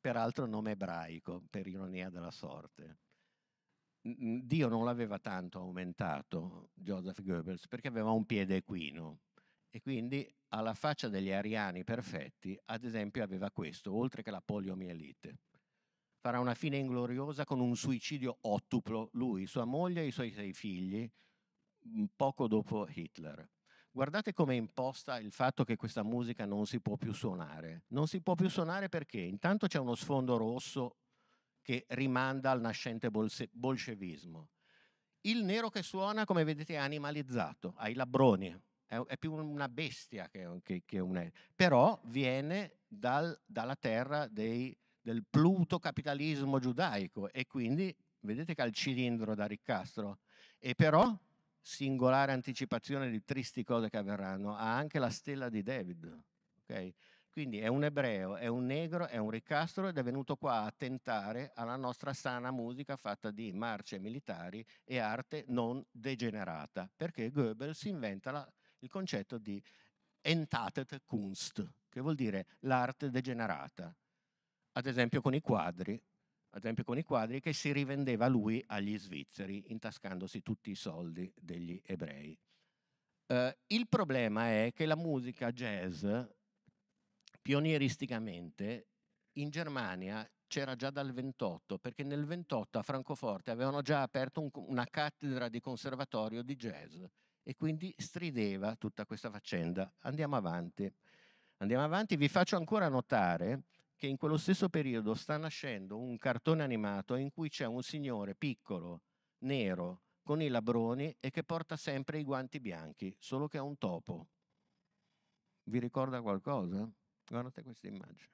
peraltro nome ebraico, per ironia della sorte. Dio non l'aveva tanto aumentato, Joseph Goebbels, perché aveva un piede equino e quindi alla faccia degli ariani perfetti, ad esempio, aveva questo, oltre che la poliomielite. Farà una fine ingloriosa con un suicidio ottuplo, lui, sua moglie e i suoi sei figli, poco dopo Hitler. Guardate come imposta il fatto che questa musica non si può più suonare. Non si può più suonare perché intanto c'è uno sfondo rosso che rimanda al nascente bolse- bolscevismo. Il nero che suona, come vedete, è animalizzato, ha i labbroni, è, è più una bestia che, che, che un... Però viene dal, dalla terra dei, del capitalismo giudaico e quindi vedete che ha il cilindro da riccastro. E però singolare anticipazione di tristi cose che avverranno, ha anche la stella di David. Okay? Quindi è un ebreo, è un negro, è un ricastro ed è venuto qua a tentare alla nostra sana musica fatta di marce militari e arte non degenerata, perché Goebbels inventa la, il concetto di entatete Kunst, che vuol dire l'arte degenerata. Ad esempio con i quadri ad esempio con i quadri, che si rivendeva lui agli svizzeri, intascandosi tutti i soldi degli ebrei. Eh, il problema è che la musica jazz, pionieristicamente, in Germania c'era già dal 28, perché nel 28 a Francoforte avevano già aperto un, una cattedra di conservatorio di jazz e quindi strideva tutta questa faccenda. Andiamo avanti. Andiamo avanti, vi faccio ancora notare che in quello stesso periodo sta nascendo un cartone animato in cui c'è un signore piccolo, nero, con i labroni e che porta sempre i guanti bianchi, solo che è un topo. Vi ricorda qualcosa? Guardate questa immagine.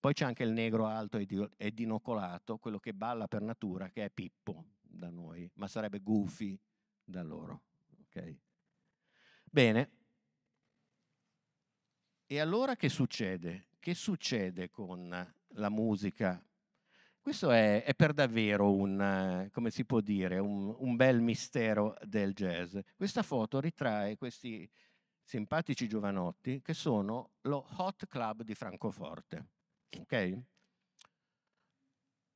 Poi c'è anche il negro alto e dinocolato, quello che balla per natura, che è Pippo da noi, ma sarebbe Goofy da loro. Okay. Bene, e allora che succede? Che succede con la musica? Questo è, è per davvero un, come si può dire, un, un bel mistero del jazz. Questa foto ritrae questi simpatici giovanotti che sono lo Hot Club di Francoforte. Ok?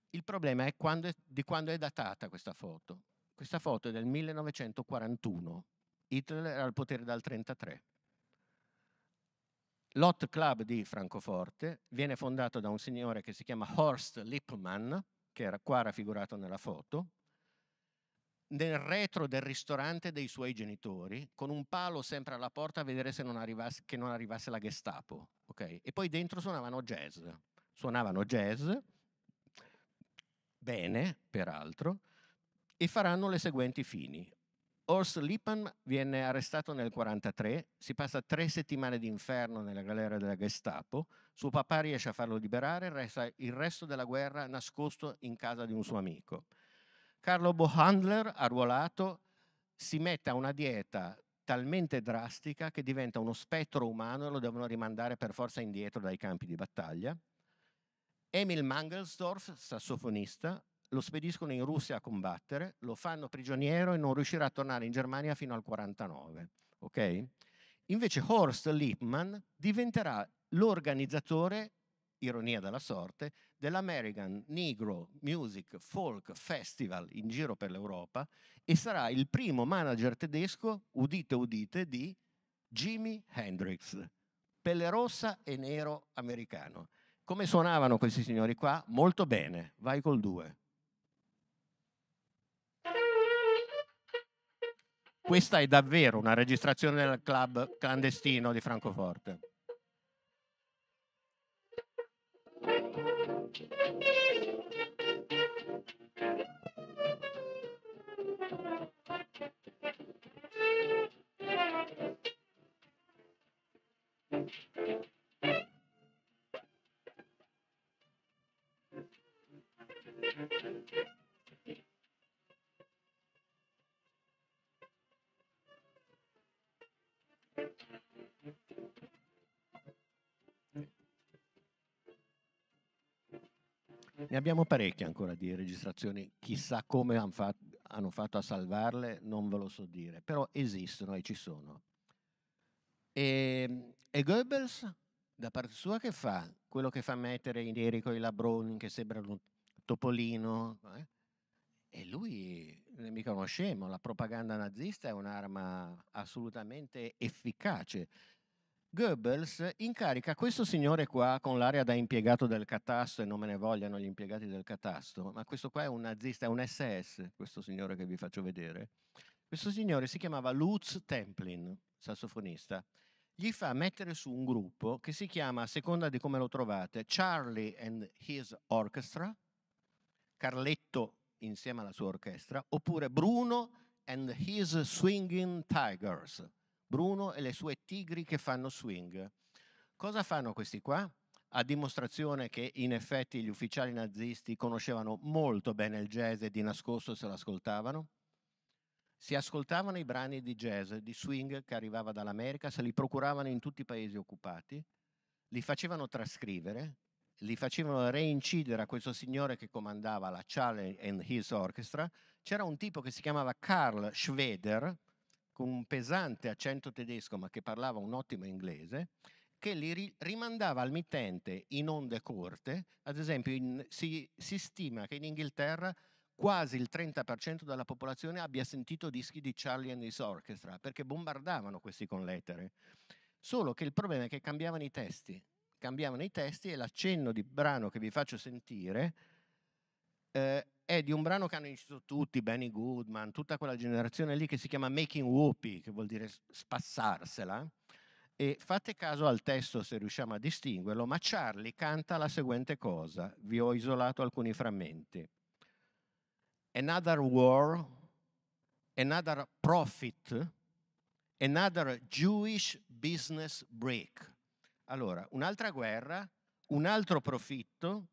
Il problema è, quando è di quando è datata questa foto. Questa foto è del 1941. Hitler era al potere dal 1933. L'Hot Club di Francoforte viene fondato da un signore che si chiama Horst Lippmann, che era qua raffigurato nella foto, nel retro del ristorante dei suoi genitori, con un palo sempre alla porta a vedere se non arrivasse, che non arrivasse la Gestapo. Okay? E poi dentro suonavano jazz. Suonavano jazz, bene peraltro, e faranno le seguenti fini. Horst Lippmann viene arrestato nel 1943, si passa tre settimane d'inferno nella galera della Gestapo, suo papà riesce a farlo liberare, resta il resto della guerra nascosto in casa di un suo amico. Carlo Bohandler, arruolato, si mette a una dieta talmente drastica che diventa uno spettro umano e lo devono rimandare per forza indietro dai campi di battaglia. Emil Mangelsdorf, sassofonista, lo spediscono in Russia a combattere, lo fanno prigioniero e non riuscirà a tornare in Germania fino al 49. Okay? Invece Horst Lippmann diventerà l'organizzatore, ironia della sorte, dell'American Negro Music Folk Festival in giro per l'Europa e sarà il primo manager tedesco, udite udite, di Jimi Hendrix, pelle rossa e nero americano. Come suonavano questi signori qua? Molto bene, vai col 2. questa è davvero una registrazione del club clandestino di Francoforte. Thank you. ne abbiamo parecchie ancora di registrazioni, chissà come han fa- hanno fatto a salvarle, non ve lo so dire, però esistono e ci sono. E, ehm, e Goebbels, da parte sua, che fa? Quello che fa mettere in neri i labroni che sembrano topolino. Eh? E lui non è mica uno scemo, la propaganda nazista è un'arma assolutamente efficace Goebbels incarica questo signore qua con l'area da impiegato del catasto e non me ne vogliano gli impiegati del catasto, ma questo qua è un nazista, è un SS, questo signore che vi faccio vedere. Questo signore si chiamava Lutz Templin, sassofonista. Gli fa mettere su un gruppo che si chiama, a seconda di come lo trovate, Charlie and His Orchestra, Carletto insieme alla sua orchestra, oppure Bruno and His Swinging Tigers Bruno e le sue tigri che fanno swing. Cosa fanno questi qua? A dimostrazione che in effetti gli ufficiali nazisti conoscevano molto bene il jazz e di nascosto se lo ascoltavano? Si ascoltavano i brani di jazz, di swing che arrivava dall'America, se li procuravano in tutti i paesi occupati, li facevano trascrivere, li facevano reincidere a questo signore che comandava la Challenge and His Orchestra. C'era un tipo che si chiamava Carl Schweder, con un pesante accento tedesco ma che parlava un ottimo inglese, che li rimandava al mittente in onde corte, ad esempio in, si, si stima che in Inghilterra quasi il 30% della popolazione abbia sentito dischi di Charlie and his Orchestra, perché bombardavano questi con lettere. Solo che il problema è che cambiavano i testi, cambiavano i testi e l'accenno di brano che vi faccio sentire eh, è di un brano che hanno inciso tutti, Benny Goodman, tutta quella generazione lì che si chiama Making Whoopi, che vuol dire spassarsela. E fate caso al testo se riusciamo a distinguerlo, ma Charlie canta la seguente cosa, vi ho isolato alcuni frammenti. Another war, another profit, another Jewish business break. Allora, un'altra guerra, un altro profitto,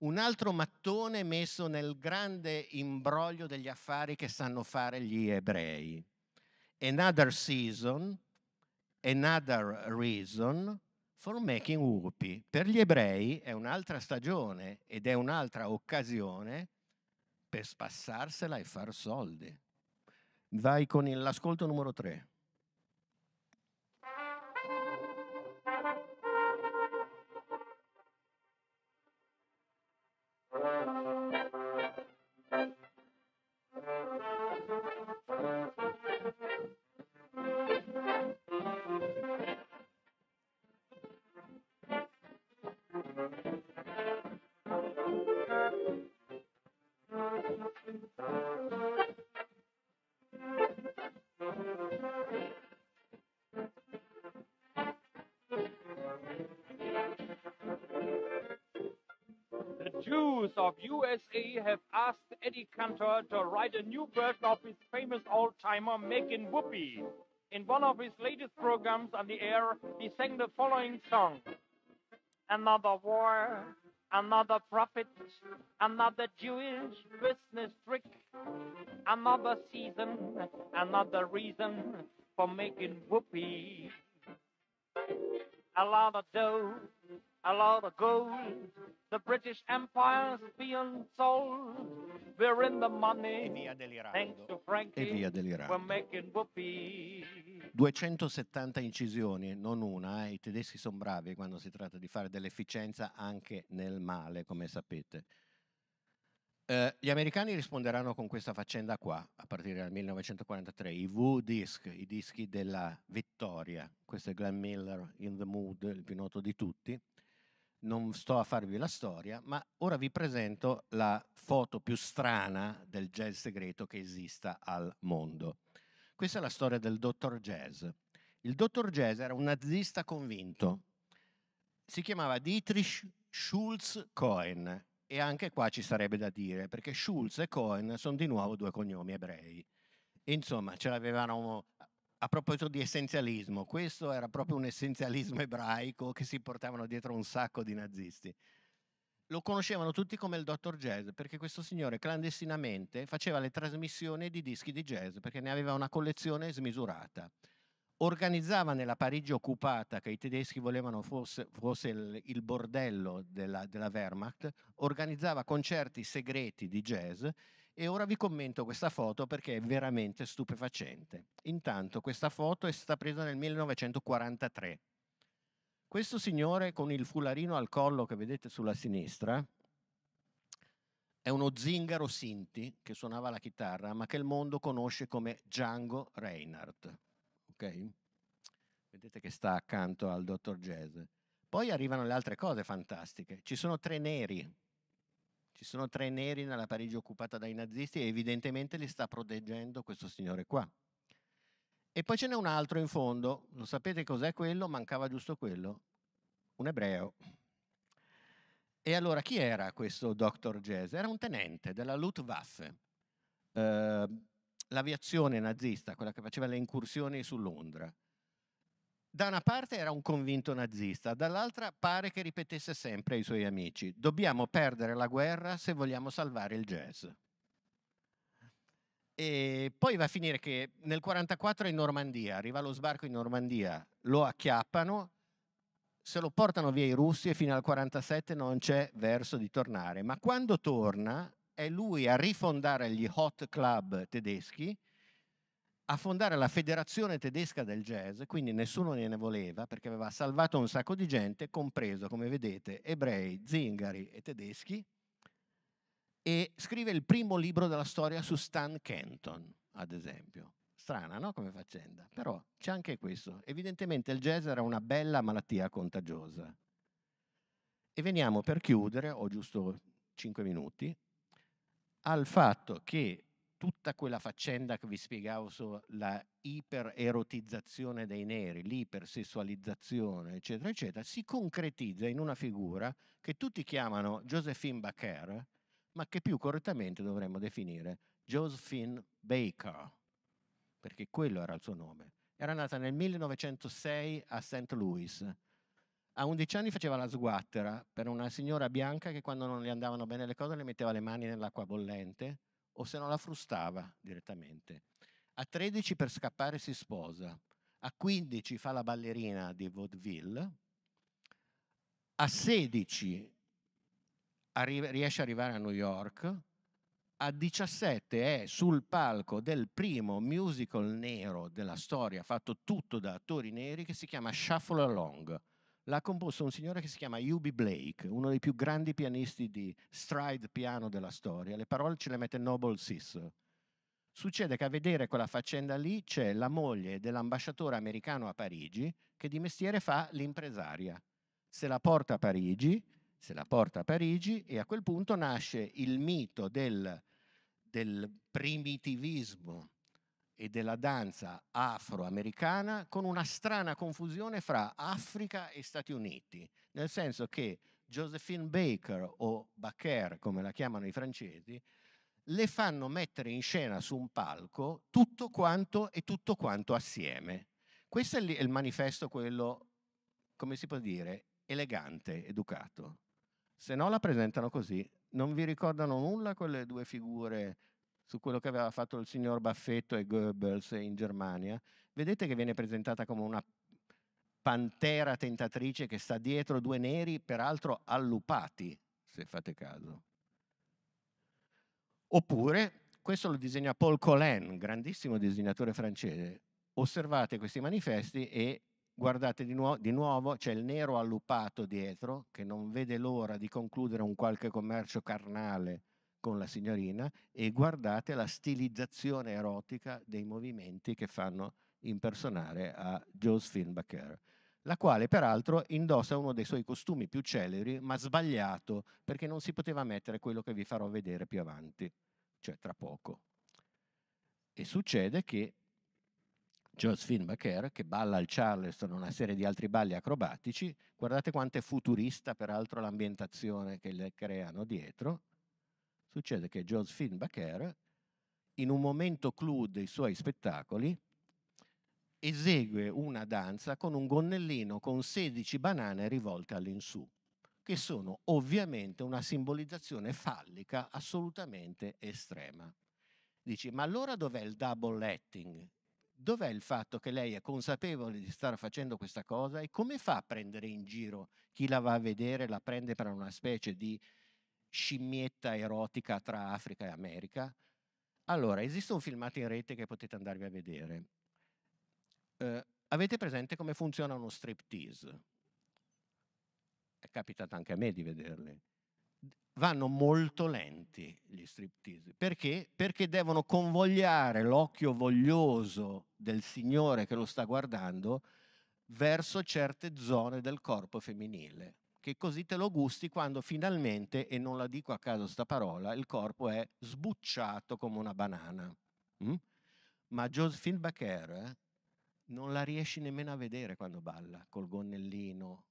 un altro mattone messo nel grande imbroglio degli affari che sanno fare gli ebrei. Another season, another reason for making whoopee. Per gli ebrei è un'altra stagione ed è un'altra occasione per spassarsela e far soldi. Vai con l'ascolto numero 3. News of USA have asked Eddie Cantor to write a new version of his famous old-timer Making Whoopee. In one of his latest programs on the air, he sang the following song. Another war, another prophet, another Jewish business trick, another season, another reason for making whoopee. A lot of dough, a lot of gold, The British Empire's being sold. We're in the money. E via delirando. Frankie, e via delirando. 270 incisioni, non una. Eh. I tedeschi sono bravi quando si tratta di fare dell'efficienza anche nel male, come sapete. Eh, gli americani risponderanno con questa faccenda qua, a partire dal 1943, i V-Disc, i dischi della vittoria. Questo è Glenn Miller in the Mood, il più noto di tutti non sto a farvi la storia, ma ora vi presento la foto più strana del jazz segreto che esista al mondo. Questa è la storia del dottor Jazz. Il dottor Jazz era un nazista convinto. Si chiamava Dietrich Schulz Cohen e anche qua ci sarebbe da dire perché Schulz e Cohen sono di nuovo due cognomi ebrei. Insomma, ce l'avevano a proposito di essenzialismo, questo era proprio un essenzialismo ebraico che si portavano dietro un sacco di nazisti. Lo conoscevano tutti come il dottor jazz, perché questo signore clandestinamente faceva le trasmissioni di dischi di jazz, perché ne aveva una collezione smisurata organizzava nella Parigi occupata, che i tedeschi volevano fosse, fosse il, il, bordello della, della, Wehrmacht, organizzava concerti segreti di jazz e ora vi commento questa foto perché è veramente stupefacente. Intanto questa foto è stata presa nel 1943. Questo signore con il fularino al collo che vedete sulla sinistra è uno zingaro Sinti che suonava la chitarra ma che il mondo conosce come Django Reinhardt ok? Vedete che sta accanto al dottor Jazz. Poi arrivano le altre cose fantastiche. Ci sono tre neri. Ci sono tre neri nella Parigi occupata dai nazisti e evidentemente li sta proteggendo questo signore qua. E poi ce n'è un altro in fondo, lo sapete cos'è quello? Mancava giusto quello, un ebreo. E allora chi era questo dottor Jazz? Era un tenente della Luftwaffe. Uh, l'aviazione nazista, quella che faceva le incursioni su Londra, da una parte era un convinto nazista, dall'altra pare che ripetesse sempre ai suoi amici, dobbiamo perdere la guerra se vogliamo salvare il jazz. E poi va a finire che nel 1944 in Normandia, arriva lo sbarco in Normandia, lo acchiappano, se lo portano via i russi e fino al 1947 non c'è verso di tornare, ma quando torna è lui a rifondare gli hot club tedeschi, a fondare la Federazione Tedesca del Jazz, quindi nessuno ne voleva perché aveva salvato un sacco di gente, compreso, come vedete, ebrei, zingari e tedeschi, e scrive il primo libro della storia su Stan Kenton, ad esempio. Strana, no? Come faccenda. Però c'è anche questo. Evidentemente il jazz era una bella malattia contagiosa. E veniamo per chiudere, ho giusto 5 minuti, al fatto che tutta quella faccenda che vi spiegavo sulla ipererotizzazione dei neri, l'ipersessualizzazione, eccetera, eccetera, si concretizza in una figura che tutti chiamano Josephine Baker, ma che più correttamente dovremmo definire Josephine Baker, perché quello era il suo nome. Era nata nel 1906 a St. Louis, a 11 anni faceva la sguattera per una signora bianca che quando non le andavano bene le cose le metteva le mani nell'acqua bollente o se no la frustava direttamente. A 13 per scappare si sposa, a 15 fa la ballerina di vaudeville, a 16 arri- riesce ad arrivare a New York, a 17 è sul palco del primo musical nero della storia, fatto tutto da attori neri, che si chiama Shuffle Along, l'ha composto un signore che si chiama Hubie Blake, uno dei più grandi pianisti di stride piano della storia. Le parole ce le mette Noble Sis. Succede che a vedere quella faccenda lì c'è la moglie dell'ambasciatore americano a Parigi che di mestiere fa l'impresaria. Se la porta a Parigi, se la porta a Parigi e a quel punto nasce il mito del, del primitivismo e della danza afroamericana con una strana confusione fra Africa e Stati Uniti, nel senso che Josephine Baker o Baker, come la chiamano i francesi, le fanno mettere in scena su un palco tutto quanto e tutto quanto assieme. Questo è il manifesto, quello, come si può dire, elegante, educato. Se no la presentano così, non vi ricordano nulla quelle due figure su quello che aveva fatto il signor Baffetto e Goebbels in Germania, vedete che viene presentata come una pantera tentatrice che sta dietro due neri, peraltro allupati, se fate caso. Oppure, questo lo disegna Paul Collin, grandissimo disegnatore francese, osservate questi manifesti e guardate di, nuo- di nuovo, c'è il nero allupato dietro che non vede l'ora di concludere un qualche commercio carnale con la signorina e guardate la stilizzazione erotica dei movimenti che fanno impersonare a Josephine Baker, la quale peraltro indossa uno dei suoi costumi più celeri, ma sbagliato, perché non si poteva mettere quello che vi farò vedere più avanti, cioè tra poco. E succede che Josephine Baker, che balla al Charleston una serie di altri balli acrobatici, guardate quanto è futurista peraltro l'ambientazione che le creano dietro, Succede che Josephine Baker, in un momento clou dei suoi spettacoli, esegue una danza con un gonnellino con 16 banane rivolte all'insù, che sono ovviamente una simbolizzazione fallica assolutamente estrema. Dici, ma allora dov'è il double letting? Dov'è il fatto che lei è consapevole di stare facendo questa cosa e come fa a prendere in giro chi la va a vedere, la prende per una specie di scimmietta erotica tra Africa e America. Allora, esiste un filmato in rete che potete andarvi a vedere. Eh, avete presente come funziona uno striptease? È capitato anche a me di vederli. Vanno molto lenti gli striptease. Perché? Perché devono convogliare l'occhio voglioso del signore che lo sta guardando verso certe zone del corpo femminile che così te lo gusti quando finalmente, e non la dico a caso sta parola, il corpo è sbucciato come una banana. Mm? Ma Josephine Baker eh, non la riesci nemmeno a vedere quando balla col gonnellino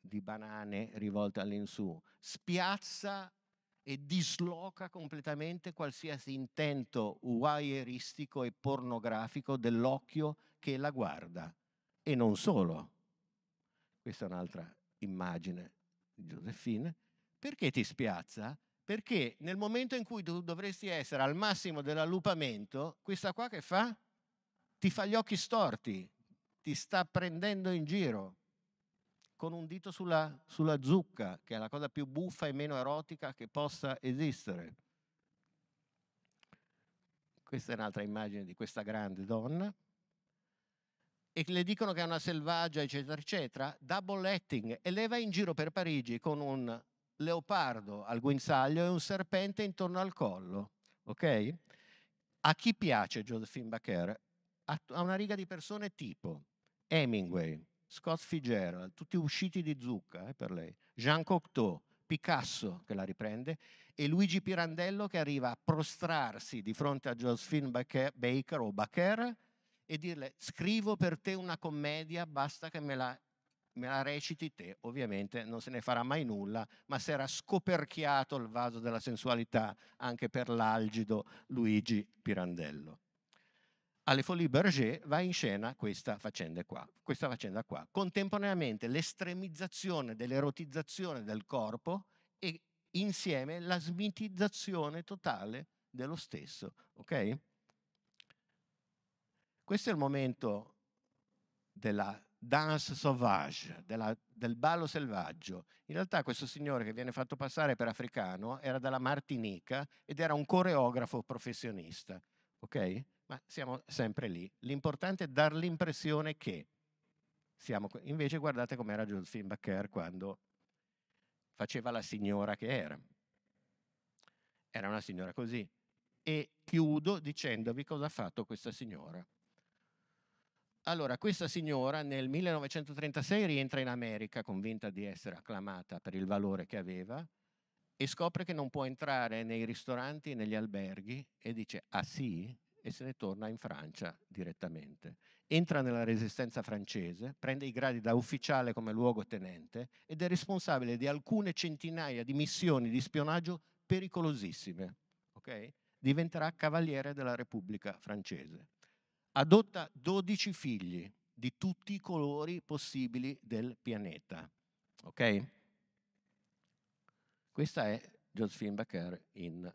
di banane rivolta all'insù. Spiazza e disloca completamente qualsiasi intento wireistico e pornografico dell'occhio che la guarda. E non solo. Questa è un'altra immagine di Josephine, perché ti spiazza? Perché nel momento in cui tu dovresti essere al massimo dell'allupamento, questa qua che fa? Ti fa gli occhi storti, ti sta prendendo in giro con un dito sulla, sulla zucca, che è la cosa più buffa e meno erotica che possa esistere. Questa è un'altra immagine di questa grande donna e le dicono che è una selvaggia, eccetera, eccetera, double acting e lei va in giro per Parigi con un leopardo al guinzaglio e un serpente intorno al collo. Ok? A chi piace Josephine Baker? A, a una riga di persone tipo Hemingway, Scott Fitzgerald, tutti usciti di zucca eh, per lei, Jean Cocteau, Picasso che la riprende e Luigi Pirandello che arriva a prostrarsi di fronte a Josephine Baker, Baker o Baker e dirle scrivo per te una commedia, basta che me la, me la reciti te. Ovviamente non se ne farà mai nulla, ma si era scoperchiato il vaso della sensualità anche per l'algido Luigi Pirandello. Alle Folies Berger va in scena questa faccenda qua. Questa faccenda qua. Contemporaneamente l'estremizzazione dell'erotizzazione del corpo e insieme la smitizzazione totale dello stesso. Okay? Questo è il momento della danse sauvage, della, del ballo selvaggio. In realtà questo signore che viene fatto passare per africano era dalla Martinica ed era un coreografo professionista, ok? Ma siamo sempre lì. L'importante è dar l'impressione che siamo... Invece guardate com'era Josephine Baker quando faceva la signora che era. Era una signora così. E chiudo dicendovi cosa ha fatto questa signora. Allora, questa signora nel 1936 rientra in America convinta di essere acclamata per il valore che aveva e scopre che non può entrare nei ristoranti e negli alberghi e dice ah sì? E se ne torna in Francia direttamente. Entra nella resistenza francese, prende i gradi da ufficiale come luogotenente ed è responsabile di alcune centinaia di missioni di spionaggio pericolosissime. Okay? Diventerà cavaliere della Repubblica francese adotta 12 figli di tutti i colori possibili del pianeta. Ok? Questa è Josephine Baker in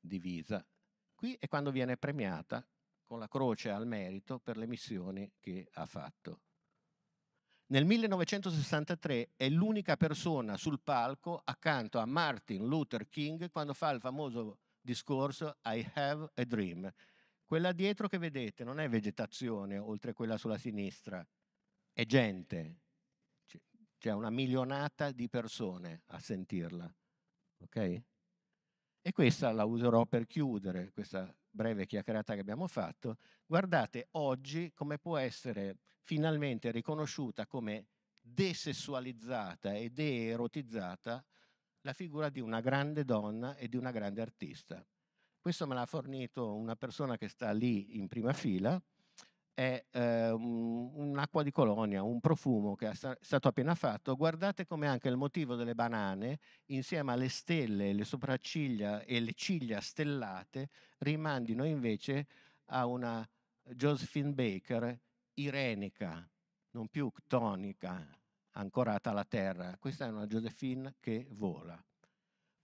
divisa. Qui è quando viene premiata con la croce al merito per le missioni che ha fatto. Nel 1963 è l'unica persona sul palco accanto a Martin Luther King quando fa il famoso discorso I have a dream, quella dietro che vedete non è vegetazione oltre quella sulla sinistra, è gente. C'è una milionata di persone a sentirla. Ok? E questa la userò per chiudere questa breve chiacchierata che abbiamo fatto. Guardate oggi come può essere finalmente riconosciuta come desessualizzata e deerotizzata la figura di una grande donna e di una grande artista. Questo me l'ha fornito una persona che sta lì in prima fila, è eh, un'acqua di colonia, un profumo che è stato appena fatto. Guardate come anche il motivo delle banane, insieme alle stelle, le sopracciglia e le ciglia stellate, rimandino invece a una Josephine Baker irenica, non più tonica, ancorata alla terra. Questa è una Josephine che vola.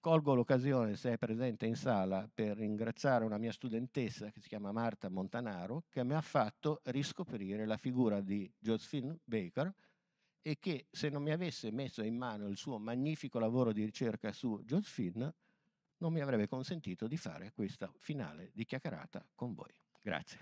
Colgo l'occasione, se è presente in sala, per ringraziare una mia studentessa che si chiama Marta Montanaro, che mi ha fatto riscoprire la figura di Josephine Baker e che se non mi avesse messo in mano il suo magnifico lavoro di ricerca su Josephine, non mi avrebbe consentito di fare questa finale di chiacchierata con voi. Grazie.